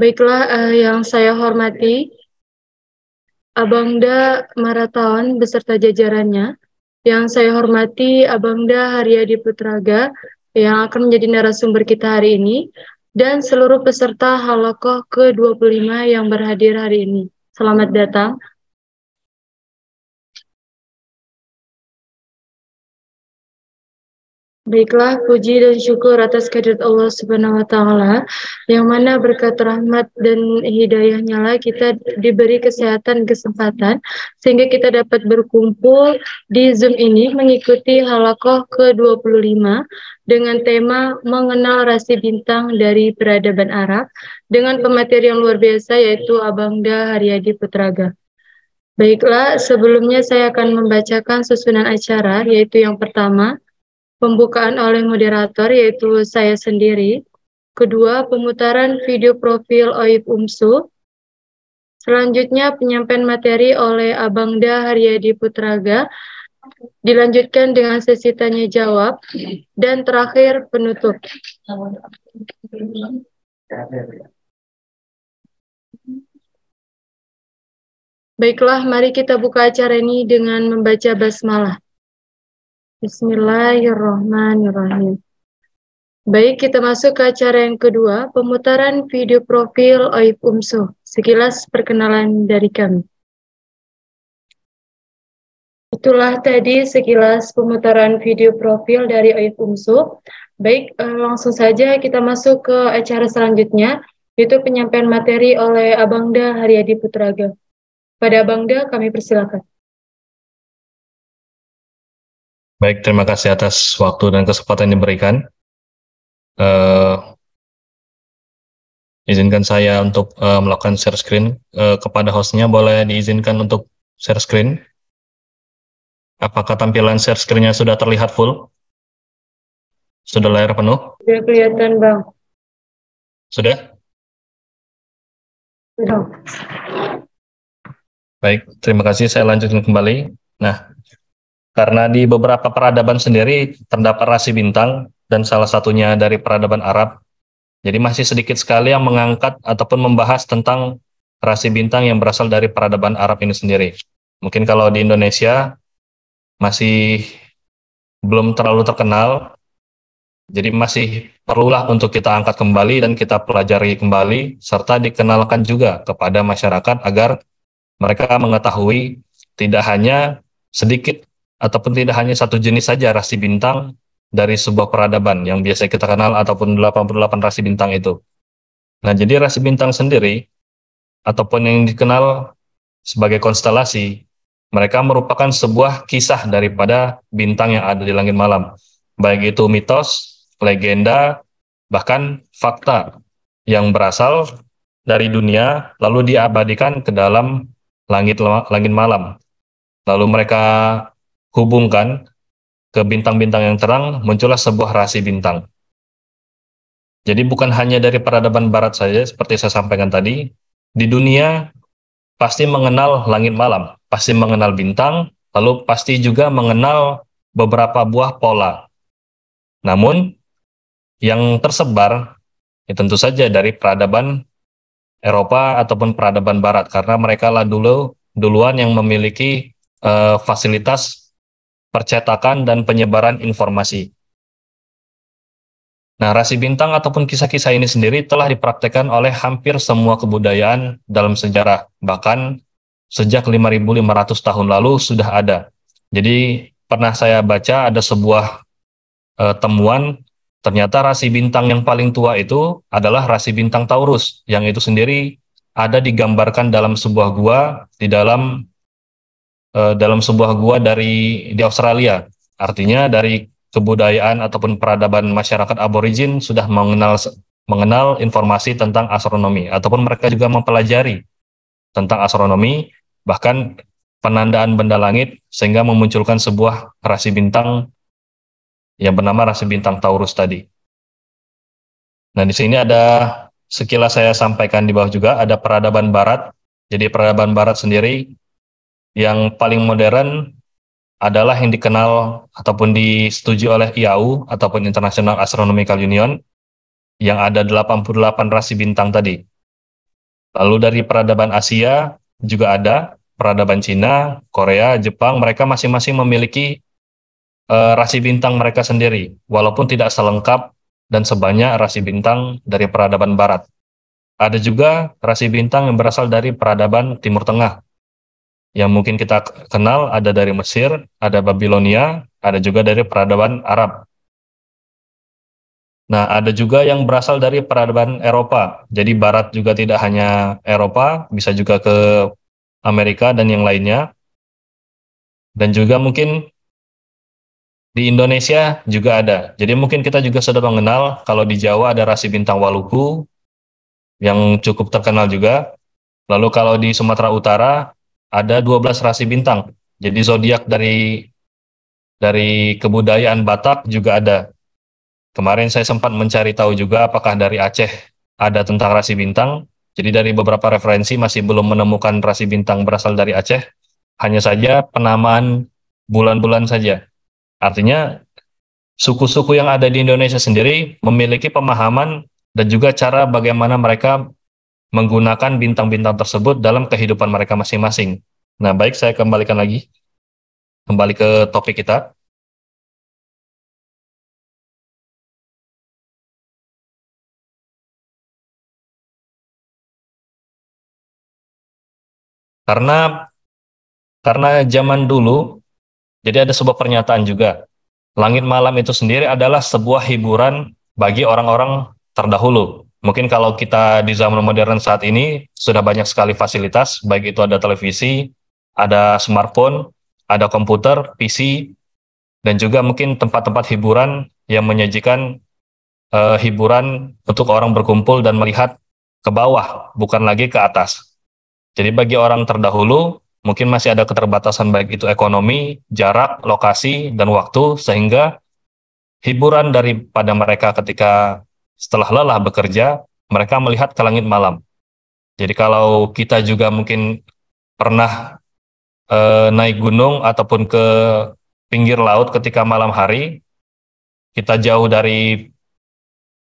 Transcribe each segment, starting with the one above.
Baiklah, uh, yang saya hormati, Abangda Maratawan beserta jajarannya, yang saya hormati Abangda Haryadi Putraga yang akan menjadi narasumber kita hari ini, dan seluruh peserta halakoh ke-25 yang berhadir hari ini. Selamat datang. Baiklah, puji dan syukur atas kehadirat Allah Subhanahu wa Ta'ala, yang mana berkat rahmat dan hidayahnya lah kita diberi kesehatan kesempatan, sehingga kita dapat berkumpul di Zoom ini mengikuti halakoh ke-25 dengan tema mengenal rasi bintang dari peradaban Arab dengan pemateri yang luar biasa yaitu Abangda Haryadi Putraga. Baiklah, sebelumnya saya akan membacakan susunan acara, yaitu yang pertama, pembukaan oleh moderator yaitu saya sendiri. Kedua, pemutaran video profil Oif UMSU. Selanjutnya, penyampaian materi oleh Abangda Haryadi Putraga. Dilanjutkan dengan sesi tanya jawab. Dan terakhir, penutup. Baiklah, mari kita buka acara ini dengan membaca basmalah. Bismillahirrahmanirrahim. Baik, kita masuk ke acara yang kedua, pemutaran video profil Oif UMSO. Sekilas perkenalan dari kami. Itulah tadi sekilas pemutaran video profil dari Oif UMSO. Baik, eh, langsung saja kita masuk ke acara selanjutnya, yaitu penyampaian materi oleh Abangda Haryadi Putraga. Pada Abangda, kami persilakan. Baik, terima kasih atas waktu dan kesempatan yang diberikan. Uh, izinkan saya untuk uh, melakukan share screen uh, kepada hostnya. Boleh diizinkan untuk share screen? Apakah tampilan share screennya sudah terlihat full? Sudah layar penuh? Sudah kelihatan, Bang. Sudah? Sudah. Baik, terima kasih. Saya lanjutkan kembali. Nah, karena di beberapa peradaban sendiri terdapat rasi bintang dan salah satunya dari peradaban Arab. Jadi masih sedikit sekali yang mengangkat ataupun membahas tentang rasi bintang yang berasal dari peradaban Arab ini sendiri. Mungkin kalau di Indonesia masih belum terlalu terkenal, jadi masih perlulah untuk kita angkat kembali dan kita pelajari kembali serta dikenalkan juga kepada masyarakat agar mereka mengetahui tidak hanya sedikit ataupun tidak hanya satu jenis saja rasi bintang hmm. dari sebuah peradaban yang biasa kita kenal ataupun 88 rasi bintang itu. Nah, jadi rasi bintang sendiri ataupun yang dikenal sebagai konstelasi, mereka merupakan sebuah kisah daripada bintang yang ada di langit malam, baik itu mitos, legenda, bahkan fakta yang berasal dari dunia lalu diabadikan ke dalam langit langit malam. Lalu mereka hubungkan ke bintang-bintang yang terang, muncullah sebuah rasi bintang. Jadi bukan hanya dari peradaban barat saja, seperti saya sampaikan tadi, di dunia pasti mengenal langit malam, pasti mengenal bintang, lalu pasti juga mengenal beberapa buah pola. Namun, yang tersebar ya tentu saja dari peradaban Eropa ataupun peradaban Barat karena mereka lah dulu duluan yang memiliki uh, fasilitas percetakan, dan penyebaran informasi. Nah, rasi bintang ataupun kisah-kisah ini sendiri telah dipraktekkan oleh hampir semua kebudayaan dalam sejarah, bahkan sejak 5.500 tahun lalu sudah ada. Jadi, pernah saya baca ada sebuah e, temuan, ternyata rasi bintang yang paling tua itu adalah rasi bintang Taurus, yang itu sendiri ada digambarkan dalam sebuah gua di dalam Eh, dalam sebuah gua dari di Australia. Artinya dari kebudayaan ataupun peradaban masyarakat aborigin sudah mengenal mengenal informasi tentang astronomi ataupun mereka juga mempelajari tentang astronomi bahkan penandaan benda langit sehingga memunculkan sebuah rasi bintang yang bernama rasi bintang Taurus tadi. Nah, di sini ada sekilas saya sampaikan di bawah juga ada peradaban barat. Jadi peradaban barat sendiri yang paling modern adalah yang dikenal ataupun disetujui oleh IAU ataupun International Astronomical Union yang ada 88 rasi bintang tadi. Lalu dari peradaban Asia juga ada peradaban Cina, Korea, Jepang, mereka masing-masing memiliki uh, rasi bintang mereka sendiri walaupun tidak selengkap dan sebanyak rasi bintang dari peradaban barat. Ada juga rasi bintang yang berasal dari peradaban Timur Tengah yang mungkin kita kenal ada dari Mesir, ada Babilonia, ada juga dari peradaban Arab. Nah, ada juga yang berasal dari peradaban Eropa. Jadi barat juga tidak hanya Eropa, bisa juga ke Amerika dan yang lainnya. Dan juga mungkin di Indonesia juga ada. Jadi mungkin kita juga sudah mengenal kalau di Jawa ada rasi bintang waluku yang cukup terkenal juga. Lalu kalau di Sumatera Utara ada 12 rasi bintang. Jadi zodiak dari dari kebudayaan Batak juga ada. Kemarin saya sempat mencari tahu juga apakah dari Aceh ada tentang rasi bintang. Jadi dari beberapa referensi masih belum menemukan rasi bintang berasal dari Aceh. Hanya saja penamaan bulan-bulan saja. Artinya suku-suku yang ada di Indonesia sendiri memiliki pemahaman dan juga cara bagaimana mereka menggunakan bintang-bintang tersebut dalam kehidupan mereka masing-masing. Nah, baik saya kembalikan lagi kembali ke topik kita. Karena karena zaman dulu jadi ada sebuah pernyataan juga. Langit malam itu sendiri adalah sebuah hiburan bagi orang-orang terdahulu. Mungkin kalau kita di zaman modern saat ini sudah banyak sekali fasilitas, baik itu ada televisi, ada smartphone, ada komputer, PC, dan juga mungkin tempat-tempat hiburan yang menyajikan uh, hiburan untuk orang berkumpul dan melihat ke bawah, bukan lagi ke atas. Jadi bagi orang terdahulu mungkin masih ada keterbatasan baik itu ekonomi, jarak, lokasi, dan waktu sehingga hiburan daripada mereka ketika setelah lelah bekerja, mereka melihat ke langit malam. Jadi kalau kita juga mungkin pernah eh, naik gunung ataupun ke pinggir laut ketika malam hari, kita jauh dari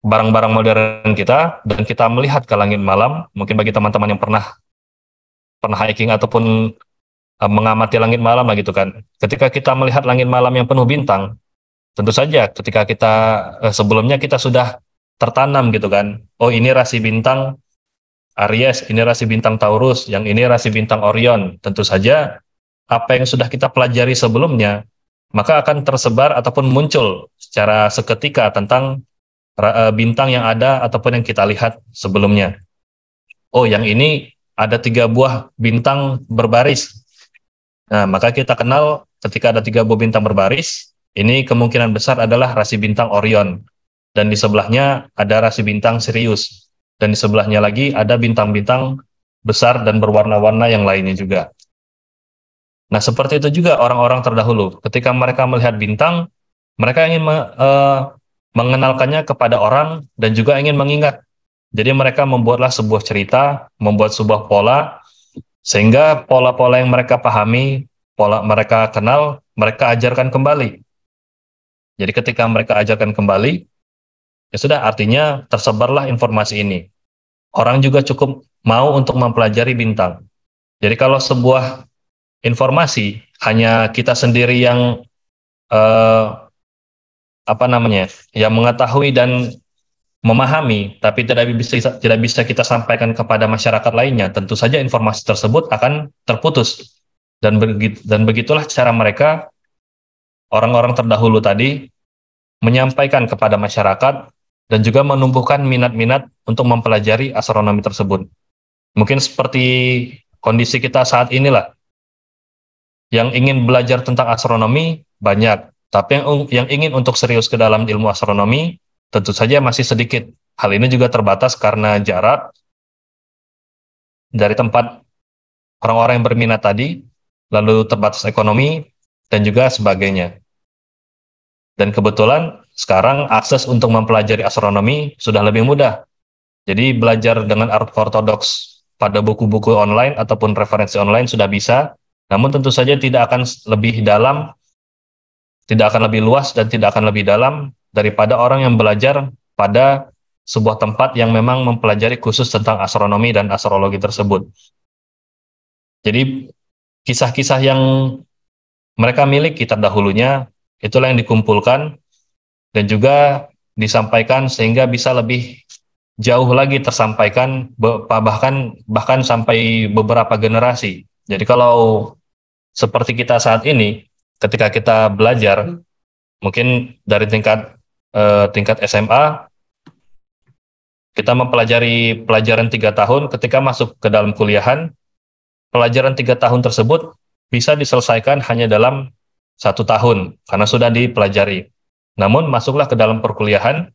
barang-barang modern kita dan kita melihat ke langit malam mungkin bagi teman-teman yang pernah pernah hiking ataupun eh, mengamati langit malam lah gitu kan ketika kita melihat langit malam yang penuh bintang tentu saja ketika kita eh, sebelumnya kita sudah tertanam gitu kan. Oh ini rasi bintang Aries, ini rasi bintang Taurus, yang ini rasi bintang Orion. Tentu saja apa yang sudah kita pelajari sebelumnya maka akan tersebar ataupun muncul secara seketika tentang e, bintang yang ada ataupun yang kita lihat sebelumnya. Oh, yang ini ada tiga buah bintang berbaris. Nah, maka kita kenal ketika ada tiga buah bintang berbaris, ini kemungkinan besar adalah rasi bintang Orion dan di sebelahnya ada rasi bintang Sirius dan di sebelahnya lagi ada bintang-bintang besar dan berwarna-warna yang lainnya juga. Nah, seperti itu juga orang-orang terdahulu. Ketika mereka melihat bintang, mereka ingin me, uh, mengenalkannya kepada orang dan juga ingin mengingat. Jadi mereka membuatlah sebuah cerita, membuat sebuah pola sehingga pola-pola yang mereka pahami, pola mereka kenal, mereka ajarkan kembali. Jadi ketika mereka ajarkan kembali, Ya sudah, artinya tersebarlah informasi ini. Orang juga cukup mau untuk mempelajari bintang. Jadi kalau sebuah informasi hanya kita sendiri yang eh, apa namanya, yang mengetahui dan memahami, tapi tidak bisa tidak bisa kita sampaikan kepada masyarakat lainnya, tentu saja informasi tersebut akan terputus dan begitu dan begitulah cara mereka orang-orang terdahulu tadi menyampaikan kepada masyarakat dan juga menumbuhkan minat-minat untuk mempelajari astronomi tersebut. Mungkin seperti kondisi kita saat inilah. Yang ingin belajar tentang astronomi banyak, tapi yang, yang ingin untuk serius ke dalam ilmu astronomi tentu saja masih sedikit. Hal ini juga terbatas karena jarak dari tempat orang-orang yang berminat tadi, lalu terbatas ekonomi, dan juga sebagainya. Dan kebetulan sekarang akses untuk mempelajari astronomi sudah lebih mudah. Jadi belajar dengan art ortodoks pada buku-buku online ataupun referensi online sudah bisa, namun tentu saja tidak akan lebih dalam, tidak akan lebih luas dan tidak akan lebih dalam daripada orang yang belajar pada sebuah tempat yang memang mempelajari khusus tentang astronomi dan astrologi tersebut. Jadi kisah-kisah yang mereka miliki terdahulunya itulah yang dikumpulkan dan juga disampaikan sehingga bisa lebih jauh lagi tersampaikan bahkan bahkan sampai beberapa generasi. Jadi kalau seperti kita saat ini ketika kita belajar hmm. mungkin dari tingkat eh, tingkat SMA kita mempelajari pelajaran tiga tahun ketika masuk ke dalam kuliahan pelajaran tiga tahun tersebut bisa diselesaikan hanya dalam satu tahun karena sudah dipelajari namun masuklah ke dalam perkuliahan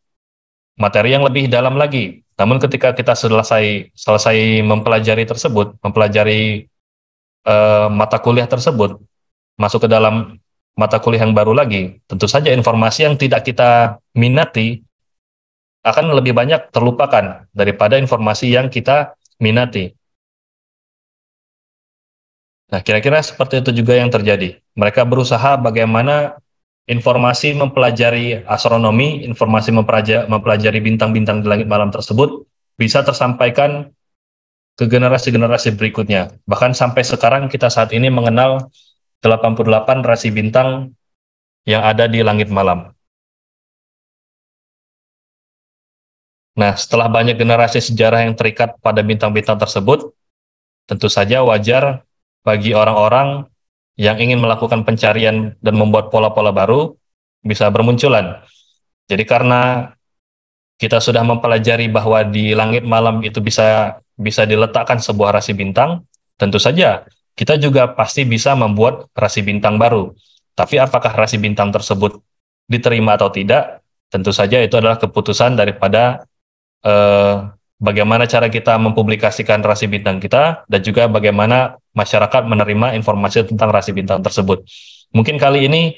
materi yang lebih dalam lagi. Namun ketika kita selesai selesai mempelajari tersebut, mempelajari eh, mata kuliah tersebut, masuk ke dalam mata kuliah yang baru lagi, tentu saja informasi yang tidak kita minati akan lebih banyak terlupakan daripada informasi yang kita minati. Nah, kira-kira seperti itu juga yang terjadi. Mereka berusaha bagaimana informasi mempelajari astronomi, informasi mempelajari bintang-bintang di langit malam tersebut bisa tersampaikan ke generasi-generasi berikutnya. Bahkan sampai sekarang kita saat ini mengenal 88 rasi bintang yang ada di langit malam. Nah, setelah banyak generasi sejarah yang terikat pada bintang-bintang tersebut, tentu saja wajar bagi orang-orang yang ingin melakukan pencarian dan membuat pola-pola baru bisa bermunculan. Jadi karena kita sudah mempelajari bahwa di langit malam itu bisa bisa diletakkan sebuah rasi bintang, tentu saja kita juga pasti bisa membuat rasi bintang baru. Tapi apakah rasi bintang tersebut diterima atau tidak, tentu saja itu adalah keputusan daripada eh, bagaimana cara kita mempublikasikan rasi bintang kita dan juga bagaimana masyarakat menerima informasi tentang rasi bintang tersebut. Mungkin kali ini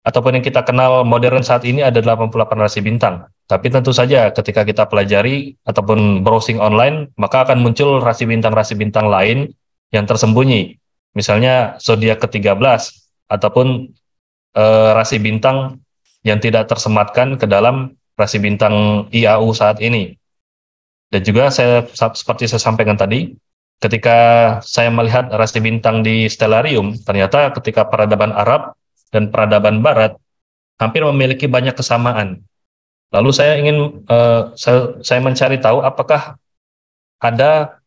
ataupun yang kita kenal modern saat ini ada 88 rasi bintang. Tapi tentu saja ketika kita pelajari ataupun browsing online, maka akan muncul rasi bintang-rasi bintang lain yang tersembunyi. Misalnya zodiak ke-13 ataupun e, rasi bintang yang tidak tersematkan ke dalam rasi bintang IAU saat ini. Dan juga saya seperti saya sampaikan tadi, ketika saya melihat rasi bintang di stellarium, ternyata ketika peradaban Arab dan peradaban Barat hampir memiliki banyak kesamaan. Lalu saya ingin uh, saya, saya mencari tahu apakah ada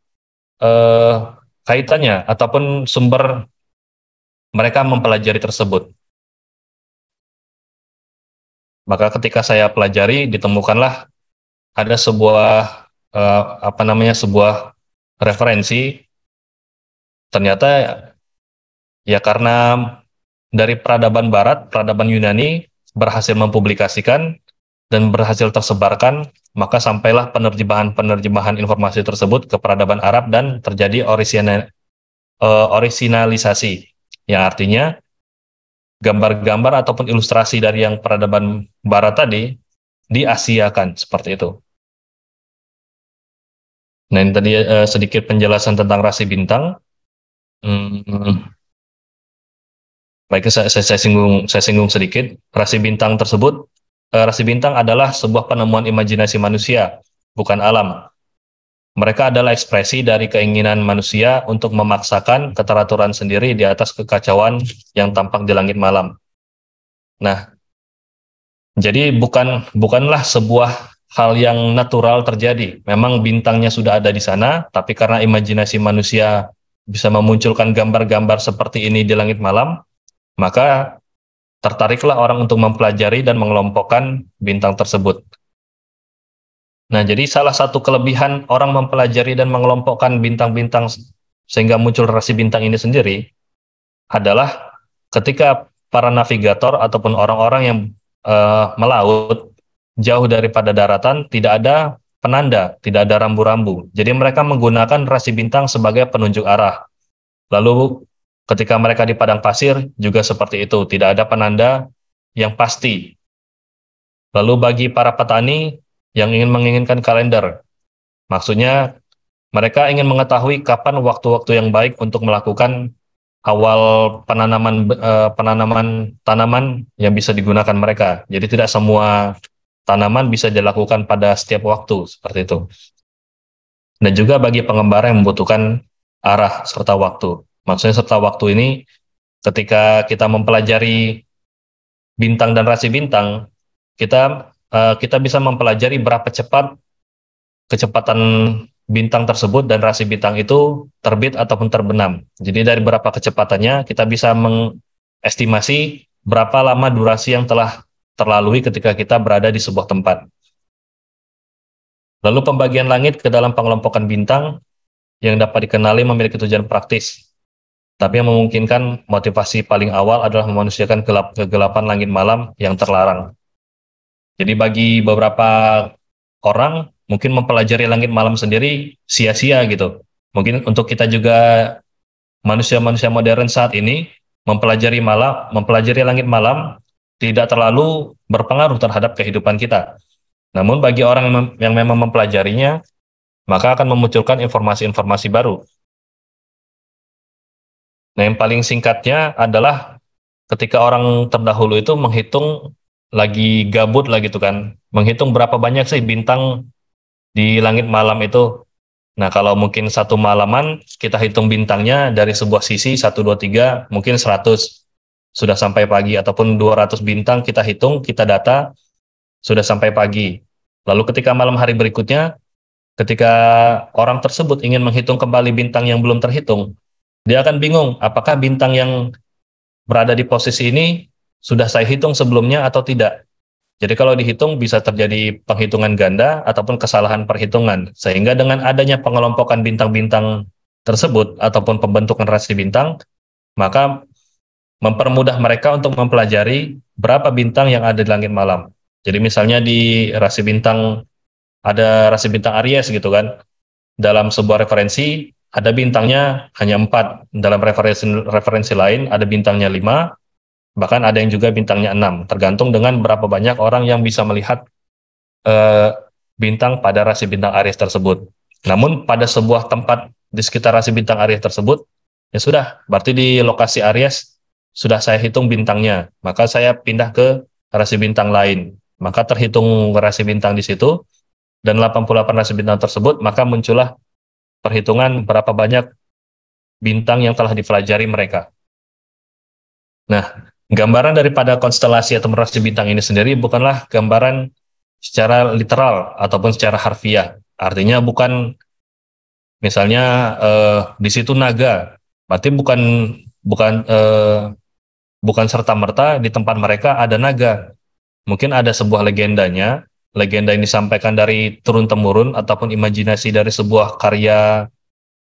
uh, kaitannya ataupun sumber mereka mempelajari tersebut. Maka ketika saya pelajari ditemukanlah ada sebuah uh, apa namanya sebuah referensi ternyata ya karena dari peradaban barat, peradaban Yunani berhasil mempublikasikan dan berhasil tersebarkan, maka sampailah penerjemahan-penerjemahan informasi tersebut ke peradaban Arab dan terjadi orisinal, uh, eh, orisinalisasi yang artinya gambar-gambar ataupun ilustrasi dari yang peradaban barat tadi diasiakan seperti itu. Nah, ini tadi uh, sedikit penjelasan tentang rasi bintang. Hmm, baiknya saya, saya, saya singgung saya singgung sedikit. Rasi bintang tersebut, uh, rasi bintang adalah sebuah penemuan imajinasi manusia, bukan alam. Mereka adalah ekspresi dari keinginan manusia untuk memaksakan keteraturan sendiri di atas kekacauan yang tampak di langit malam. Nah, jadi bukan bukanlah sebuah hal yang natural terjadi. Memang bintangnya sudah ada di sana, tapi karena imajinasi manusia bisa memunculkan gambar-gambar seperti ini di langit malam, maka tertariklah orang untuk mempelajari dan mengelompokkan bintang tersebut. Nah, jadi salah satu kelebihan orang mempelajari dan mengelompokkan bintang-bintang sehingga muncul rasi bintang ini sendiri adalah ketika para navigator ataupun orang-orang yang uh, melaut jauh daripada daratan tidak ada penanda, tidak ada rambu-rambu. Jadi mereka menggunakan rasi bintang sebagai penunjuk arah. Lalu ketika mereka di padang pasir juga seperti itu, tidak ada penanda yang pasti. Lalu bagi para petani yang ingin menginginkan kalender, maksudnya mereka ingin mengetahui kapan waktu-waktu yang baik untuk melakukan awal penanaman eh, penanaman tanaman yang bisa digunakan mereka. Jadi tidak semua tanaman bisa dilakukan pada setiap waktu seperti itu. Dan juga bagi pengembara yang membutuhkan arah serta waktu. Maksudnya serta waktu ini ketika kita mempelajari bintang dan rasi bintang, kita eh, kita bisa mempelajari berapa cepat kecepatan bintang tersebut dan rasi bintang itu terbit ataupun terbenam. Jadi dari berapa kecepatannya kita bisa mengestimasi berapa lama durasi yang telah terlalui ketika kita berada di sebuah tempat. Lalu pembagian langit ke dalam pengelompokan bintang yang dapat dikenali memiliki tujuan praktis, tapi yang memungkinkan motivasi paling awal adalah memanusiakan gelap kegelapan langit malam yang terlarang. Jadi bagi beberapa orang mungkin mempelajari langit malam sendiri sia-sia gitu. Mungkin untuk kita juga manusia-manusia modern saat ini mempelajari malam, mempelajari langit malam tidak terlalu berpengaruh terhadap kehidupan kita. Namun bagi orang yang, memang mempelajarinya, maka akan memunculkan informasi-informasi baru. Nah, yang paling singkatnya adalah ketika orang terdahulu itu menghitung lagi gabut lah gitu kan, menghitung berapa banyak sih bintang di langit malam itu. Nah, kalau mungkin satu malaman kita hitung bintangnya dari sebuah sisi 1 2 3 mungkin 100 sudah sampai pagi ataupun 200 bintang kita hitung, kita data sudah sampai pagi. Lalu ketika malam hari berikutnya, ketika orang tersebut ingin menghitung kembali bintang yang belum terhitung, dia akan bingung apakah bintang yang berada di posisi ini sudah saya hitung sebelumnya atau tidak. Jadi kalau dihitung bisa terjadi penghitungan ganda ataupun kesalahan perhitungan. Sehingga dengan adanya pengelompokan bintang-bintang tersebut ataupun pembentukan rasi bintang, maka mempermudah mereka untuk mempelajari berapa bintang yang ada di langit malam. Jadi misalnya di rasi bintang ada rasi bintang Aries gitu kan. Dalam sebuah referensi ada bintangnya hanya empat. Dalam referensi referensi lain ada bintangnya lima. Bahkan ada yang juga bintangnya enam. Tergantung dengan berapa banyak orang yang bisa melihat uh, bintang pada rasi bintang Aries tersebut. Namun pada sebuah tempat di sekitar rasi bintang Aries tersebut, ya sudah, berarti di lokasi Aries sudah saya hitung bintangnya, maka saya pindah ke rasi bintang lain. Maka terhitung rasi bintang di situ, dan 88 rasi bintang tersebut, maka muncullah perhitungan berapa banyak bintang yang telah dipelajari mereka. Nah, gambaran daripada konstelasi atau rasi bintang ini sendiri bukanlah gambaran secara literal ataupun secara harfiah. Artinya bukan misalnya eh, di situ naga, berarti bukan bukan eh, bukan serta-merta di tempat mereka ada naga. Mungkin ada sebuah legendanya, legenda yang disampaikan dari turun-temurun ataupun imajinasi dari sebuah karya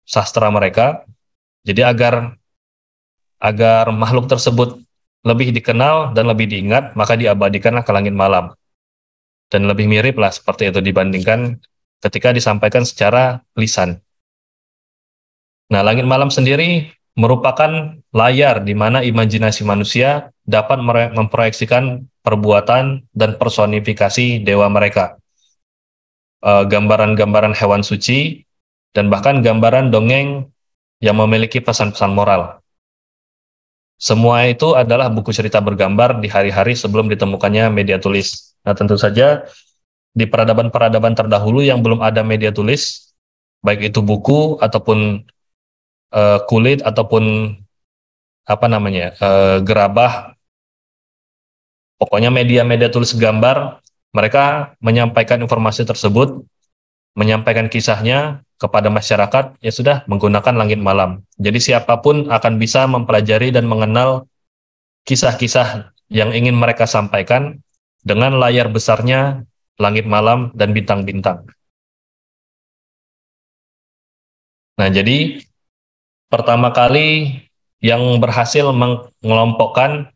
sastra mereka. Jadi agar agar makhluk tersebut lebih dikenal dan lebih diingat, maka diabadikanlah ke langit malam. Dan lebih mirip lah seperti itu dibandingkan ketika disampaikan secara lisan. Nah, langit malam sendiri merupakan layar di mana imajinasi manusia dapat memproyeksikan perbuatan dan personifikasi dewa mereka. Eh, gambaran-gambaran hewan suci dan bahkan gambaran dongeng yang memiliki pesan-pesan moral. Semua itu adalah buku cerita bergambar di hari-hari sebelum ditemukannya media tulis. Nah, tentu saja di peradaban-peradaban terdahulu yang belum ada media tulis, baik itu buku ataupun uh, kulit ataupun apa namanya uh, gerabah, pokoknya media-media tulis gambar, mereka menyampaikan informasi tersebut, menyampaikan kisahnya kepada masyarakat, ya sudah menggunakan langit malam. Jadi siapapun akan bisa mempelajari dan mengenal kisah-kisah yang ingin mereka sampaikan dengan layar besarnya langit malam dan bintang-bintang. Nah, jadi pertama kali yang berhasil mengelompokkan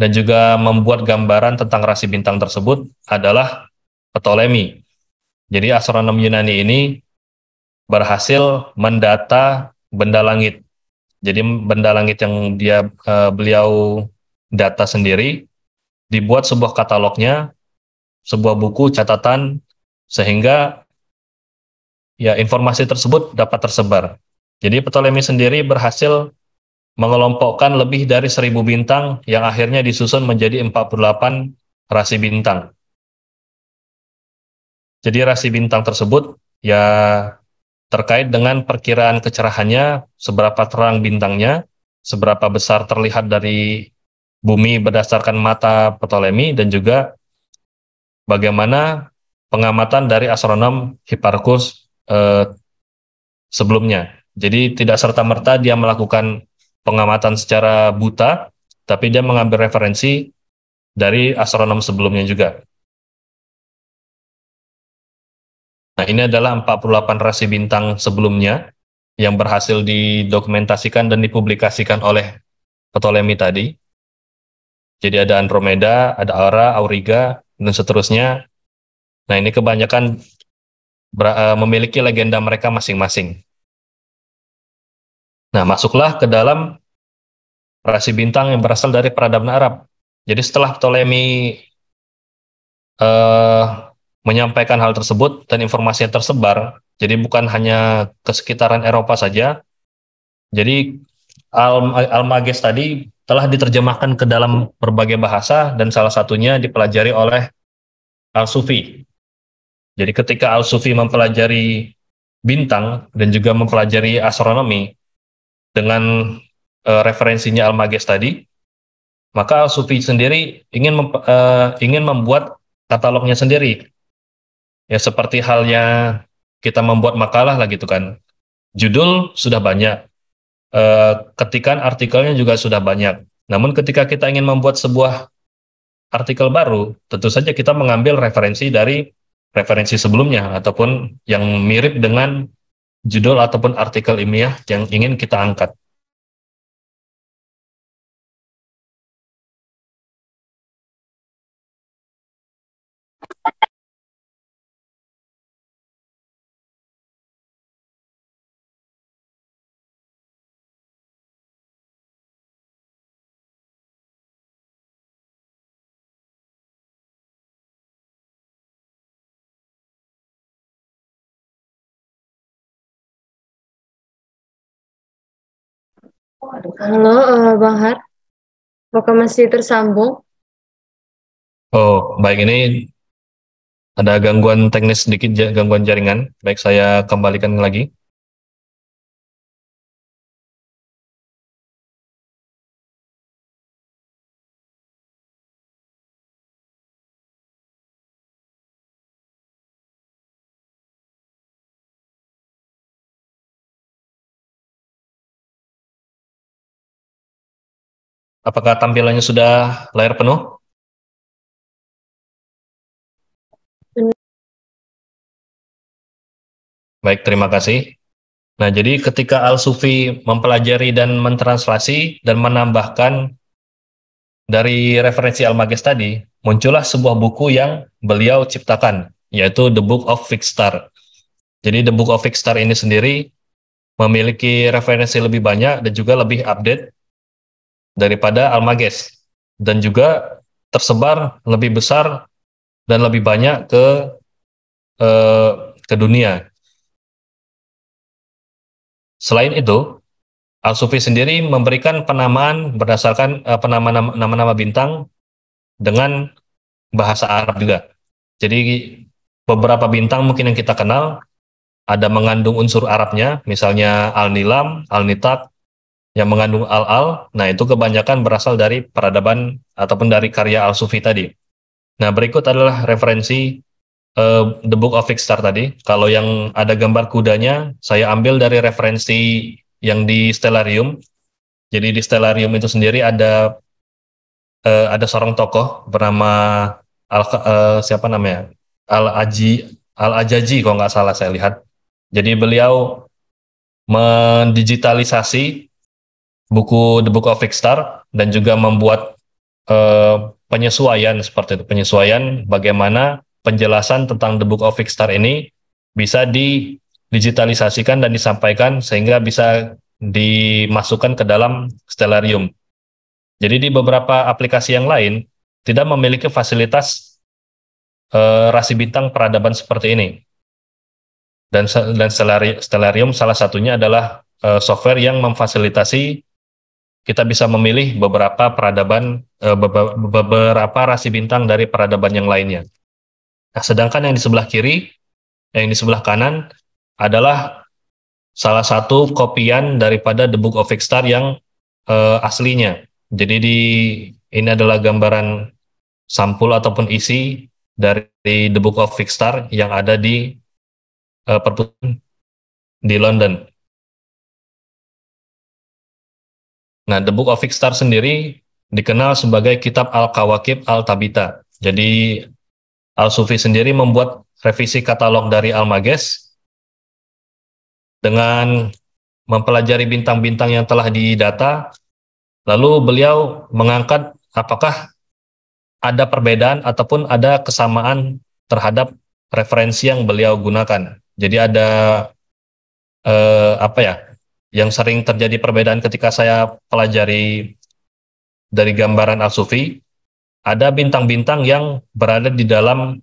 dan juga membuat gambaran tentang rasi bintang tersebut adalah Ptolemy. Jadi astronom Yunani ini berhasil mendata benda langit. Jadi benda langit yang dia e, beliau data sendiri dibuat sebuah katalognya, sebuah buku catatan sehingga ya informasi tersebut dapat tersebar jadi Ptolemy sendiri berhasil mengelompokkan lebih dari seribu bintang yang akhirnya disusun menjadi 48 rasi bintang. Jadi rasi bintang tersebut ya terkait dengan perkiraan kecerahannya, seberapa terang bintangnya, seberapa besar terlihat dari bumi berdasarkan mata Ptolemy dan juga bagaimana pengamatan dari astronom Hipparchus eh, sebelumnya. Jadi tidak serta-merta dia melakukan pengamatan secara buta, tapi dia mengambil referensi dari astronom sebelumnya juga. Nah, ini adalah 48 rasi bintang sebelumnya yang berhasil didokumentasikan dan dipublikasikan oleh Ptolemy tadi. Jadi ada Andromeda, ada Aura, Auriga, dan seterusnya. Nah, ini kebanyakan eh, memiliki legenda mereka masing-masing. Nah, masuklah ke dalam rasi bintang yang berasal dari peradaban Arab. Jadi setelah Ptolemy uh, menyampaikan hal tersebut dan informasi yang tersebar, jadi bukan hanya ke sekitaran Eropa saja. Jadi Al tadi telah diterjemahkan ke dalam berbagai bahasa dan salah satunya dipelajari oleh Al-Sufi. Jadi ketika Al-Sufi mempelajari bintang dan juga mempelajari astronomi, dengan uh, referensinya al tadi, maka Al-Sufi sendiri ingin mem, uh, ingin membuat katalognya sendiri. Ya seperti halnya kita membuat makalah lah gitu kan. Judul sudah banyak, uh, ketikan artikelnya juga sudah banyak. Namun ketika kita ingin membuat sebuah artikel baru, tentu saja kita mengambil referensi dari referensi sebelumnya ataupun yang mirip dengan judul ataupun artikel ilmiah yang ingin kita angkat. Halo, uh, Bang Har. Apakah masih tersambung? Oh, baik ini ada gangguan teknis sedikit, gangguan jaringan. Baik, saya kembalikan lagi. Apakah tampilannya sudah layar penuh? Baik, terima kasih. Nah, jadi ketika Al-Sufi mempelajari dan mentranslasi dan menambahkan dari referensi Al-Magis tadi, muncullah sebuah buku yang beliau ciptakan, yaitu The Book of Fixed Star. Jadi The Book of Fixed Star ini sendiri memiliki referensi lebih banyak dan juga lebih update daripada Almages dan juga tersebar lebih besar dan lebih banyak ke eh, ke dunia. Selain itu, Al-Sufi sendiri memberikan penamaan berdasarkan eh, penamaan nama-nama bintang dengan bahasa Arab juga. Jadi beberapa bintang mungkin yang kita kenal ada mengandung unsur Arabnya, misalnya Al-Nilam, Al-Nitak, yang mengandung al-al, nah itu kebanyakan berasal dari peradaban ataupun dari karya al-sufi tadi. Nah berikut adalah referensi uh, The Book of Fixstar tadi. Kalau yang ada gambar kudanya, saya ambil dari referensi yang di Stellarium. Jadi di Stellarium itu sendiri ada uh, ada seorang tokoh bernama Al uh, siapa namanya Al Aji Al Ajaji kalau nggak salah saya lihat. Jadi beliau mendigitalisasi buku The Book of Fixed dan juga membuat uh, penyesuaian seperti itu penyesuaian bagaimana penjelasan tentang The Book of Fixed ini bisa didigitalisasikan dan disampaikan sehingga bisa dimasukkan ke dalam Stellarium. Jadi di beberapa aplikasi yang lain tidak memiliki fasilitas uh, rasi bintang peradaban seperti ini. Dan dan Stellarium salah satunya adalah uh, software yang memfasilitasi kita bisa memilih beberapa peradaban eh, beberapa rasi bintang dari peradaban yang lainnya. Nah, sedangkan yang di sebelah kiri, yang di sebelah kanan adalah salah satu kopian daripada The Book of Fixed Star yang uh, aslinya. Jadi di ini adalah gambaran sampul ataupun isi dari The Book of Fixed Star yang ada di uh, di London. Nah, The Book of Fixed sendiri dikenal sebagai kitab Al-Kawakib Al-Tabita. Jadi Al-Sufi sendiri membuat revisi katalog dari Al-Mages dengan mempelajari bintang-bintang yang telah didata. Lalu beliau mengangkat apakah ada perbedaan ataupun ada kesamaan terhadap referensi yang beliau gunakan. Jadi ada eh, apa ya yang sering terjadi perbedaan ketika saya pelajari dari gambaran Al-Sufi, ada bintang-bintang yang berada di dalam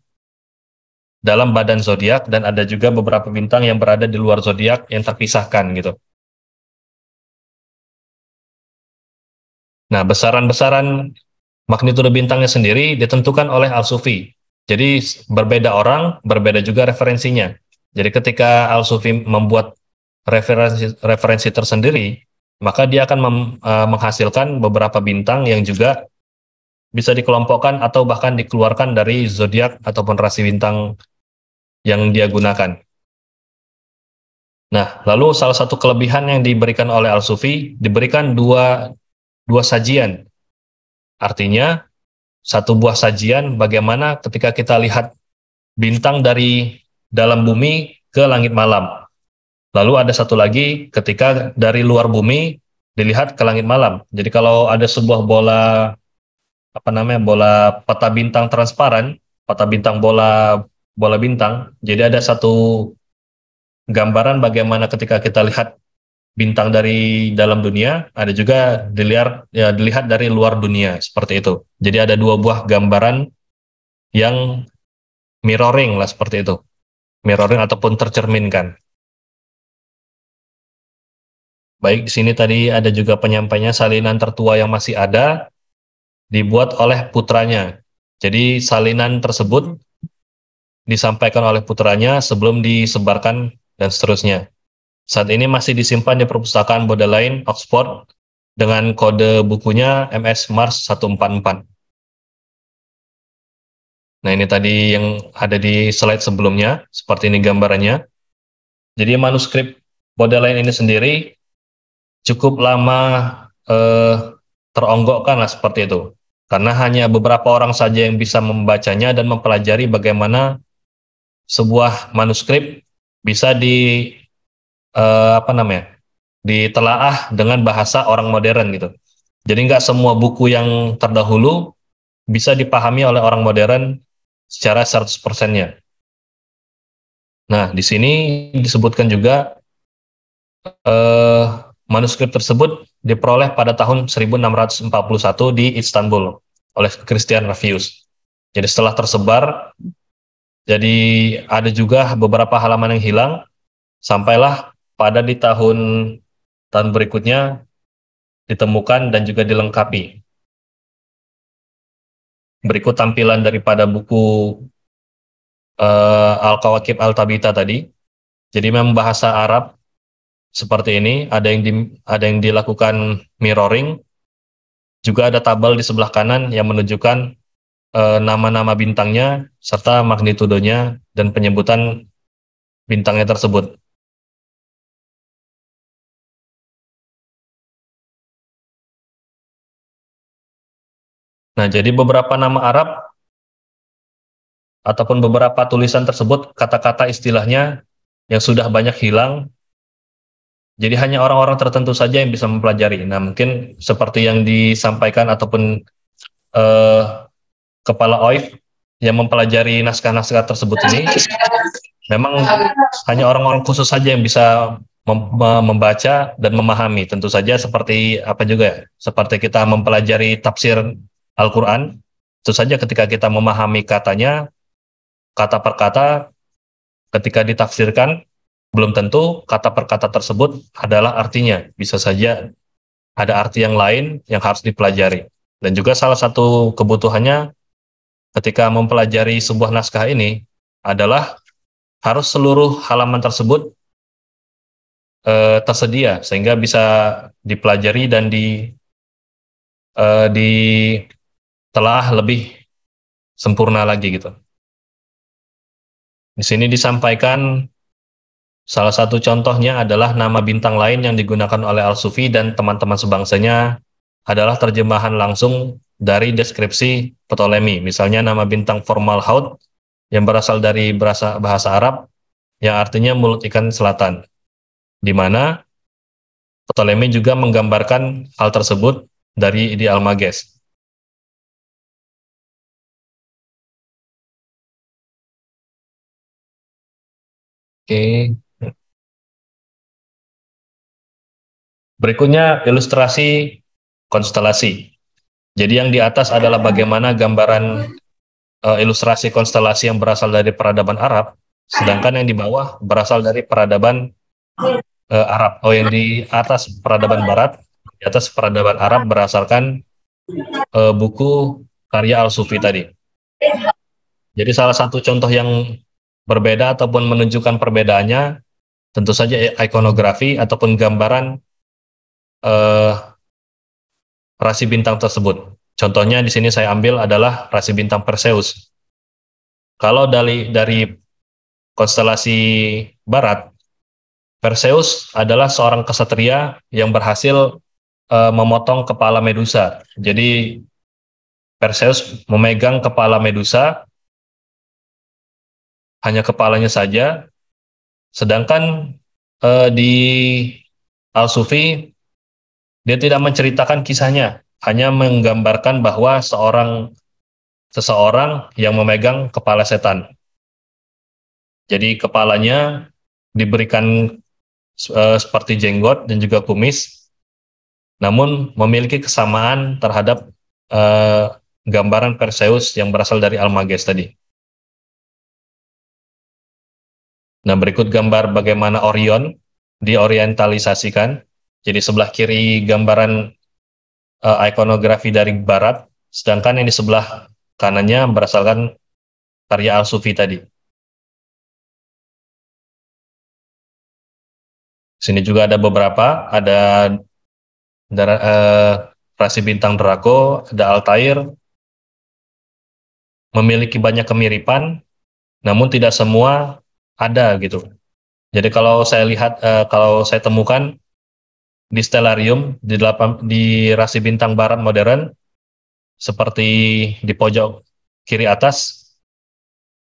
dalam badan zodiak dan ada juga beberapa bintang yang berada di luar zodiak yang terpisahkan gitu. Nah, besaran-besaran magnitudo bintangnya sendiri ditentukan oleh Al-Sufi. Jadi berbeda orang, berbeda juga referensinya. Jadi ketika Al-Sufi membuat referensi referensi tersendiri, maka dia akan mem, uh, menghasilkan beberapa bintang yang juga bisa dikelompokkan atau bahkan dikeluarkan dari zodiak ataupun rasi bintang yang dia gunakan. Nah, lalu salah satu kelebihan yang diberikan oleh Al-Sufi diberikan dua dua sajian. Artinya satu buah sajian bagaimana ketika kita lihat bintang dari dalam bumi ke langit malam Lalu ada satu lagi ketika dari luar bumi dilihat ke langit malam. Jadi kalau ada sebuah bola apa namanya bola peta bintang transparan, peta bintang bola bola bintang. Jadi ada satu gambaran bagaimana ketika kita lihat bintang dari dalam dunia, ada juga dilihat ya, dilihat dari luar dunia seperti itu. Jadi ada dua buah gambaran yang mirroring lah seperti itu. Mirroring ataupun tercerminkan. Baik, di sini tadi ada juga penyampainya salinan tertua yang masih ada dibuat oleh putranya. Jadi salinan tersebut disampaikan oleh putranya sebelum disebarkan dan seterusnya. Saat ini masih disimpan di perpustakaan Bodleian Oxford dengan kode bukunya MS Mars 144. Nah, ini tadi yang ada di slide sebelumnya, seperti ini gambarannya. Jadi manuskrip Bodleian ini sendiri cukup lama eh, teronggokkan lah seperti itu. Karena hanya beberapa orang saja yang bisa membacanya dan mempelajari bagaimana sebuah manuskrip bisa di eh, apa namanya ditelaah dengan bahasa orang modern gitu. Jadi nggak semua buku yang terdahulu bisa dipahami oleh orang modern secara 100%-nya. Nah, di sini disebutkan juga eh, Manuskrip tersebut diperoleh pada tahun 1641 di Istanbul oleh Christian Raffius. Jadi setelah tersebar, jadi ada juga beberapa halaman yang hilang, sampailah pada di tahun tahun berikutnya ditemukan dan juga dilengkapi. Berikut tampilan daripada buku uh, Al-Kawakib Al-Tabita tadi. Jadi memang bahasa Arab seperti ini, ada yang di, ada yang dilakukan mirroring. Juga ada tabel di sebelah kanan yang menunjukkan eh, nama-nama e, bintangnya serta magnitudonya dan penyebutan bintangnya tersebut. Nah, jadi beberapa nama Arab ataupun beberapa tulisan tersebut kata-kata istilahnya yang sudah banyak hilang jadi hanya orang-orang tertentu saja yang bisa mempelajari. Nah, mungkin seperti yang disampaikan ataupun eh, kepala OIF yang mempelajari naskah-naskah tersebut ini, memang hanya orang-orang khusus saja yang bisa mem membaca dan memahami. Tentu saja seperti apa juga, ya, seperti kita mempelajari tafsir Al-Quran, itu saja ketika kita memahami katanya, kata per kata, ketika ditafsirkan, belum tentu kata per kata tersebut adalah artinya. Bisa saja ada arti yang lain yang harus dipelajari. Dan juga salah satu kebutuhannya ketika mempelajari sebuah naskah ini adalah harus seluruh halaman tersebut eh, tersedia sehingga bisa dipelajari dan di eh, di telah lebih sempurna lagi gitu. Di sini disampaikan Salah satu contohnya adalah nama bintang lain yang digunakan oleh Al-Sufi dan teman-teman sebangsanya adalah terjemahan langsung dari deskripsi Ptolemy. Misalnya nama bintang formal Haud yang berasal dari bahasa, Arab yang artinya mulut ikan selatan. Di mana Ptolemy juga menggambarkan hal tersebut dari ide Almages. Oke. Okay. Berikutnya ilustrasi konstelasi. Jadi yang di atas adalah bagaimana gambaran uh, ilustrasi konstelasi yang berasal dari peradaban Arab, sedangkan yang di bawah berasal dari peradaban uh, Arab. Oh, yang di atas peradaban Barat, di atas peradaban Arab berdasarkan uh, eh, buku karya Al-Sufi tadi. Jadi salah satu contoh yang berbeda ataupun menunjukkan perbedaannya tentu saja ikonografi ataupun gambaran uh, rasi bintang tersebut. Contohnya di sini saya ambil adalah rasi bintang Perseus. Kalau dari dari konstelasi barat, Perseus adalah seorang kesatria yang berhasil uh, memotong kepala Medusa. Jadi Perseus memegang kepala Medusa hanya kepalanya saja. Sedangkan eh, di Al-Sufi dia tidak menceritakan kisahnya, hanya menggambarkan bahwa seorang seseorang yang memegang kepala setan. Jadi kepalanya diberikan e, seperti jenggot dan juga kumis, namun memiliki kesamaan terhadap e, gambaran Perseus yang berasal dari Almages tadi. Nah, berikut gambar bagaimana Orion diorientalisasikan. Jadi sebelah kiri gambaran uh, eh, ikonografi dari barat, sedangkan yang di sebelah kanannya berasalkan karya Al-Sufi tadi. Sini juga ada beberapa, ada dara, eh, rasi bintang Draco, ada Altair, memiliki banyak kemiripan, namun tidak semua ada gitu. Jadi kalau saya lihat, uh, kalau saya temukan di stellarium di delapan di rasi bintang barat modern seperti di pojok kiri atas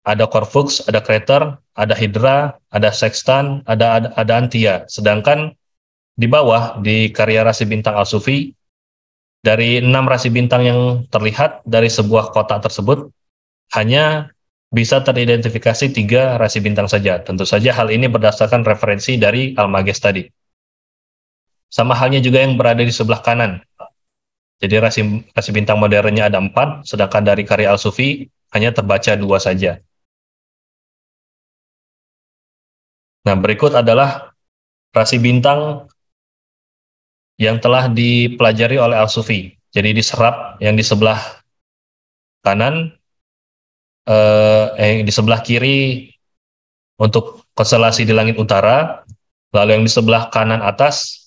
ada Corvus, ada Crater, ada Hydra, ada Sextan, ada ada, ada Antia. Sedangkan di bawah di karya rasi bintang Al-Sufi dari enam rasi bintang yang terlihat dari sebuah kotak tersebut hanya bisa teridentifikasi tiga rasi bintang saja. Tentu saja hal ini berdasarkan referensi dari Almagest tadi. Sama halnya juga yang berada di sebelah kanan. Jadi rasi, rasi bintang modernnya ada empat, sedangkan dari karya Al-Sufi hanya terbaca dua saja. Nah, berikut adalah rasi bintang yang telah dipelajari oleh Al-Sufi. Jadi diserap yang di sebelah kanan, eh, yang eh, di sebelah kiri untuk konstelasi di langit utara, lalu yang di sebelah kanan atas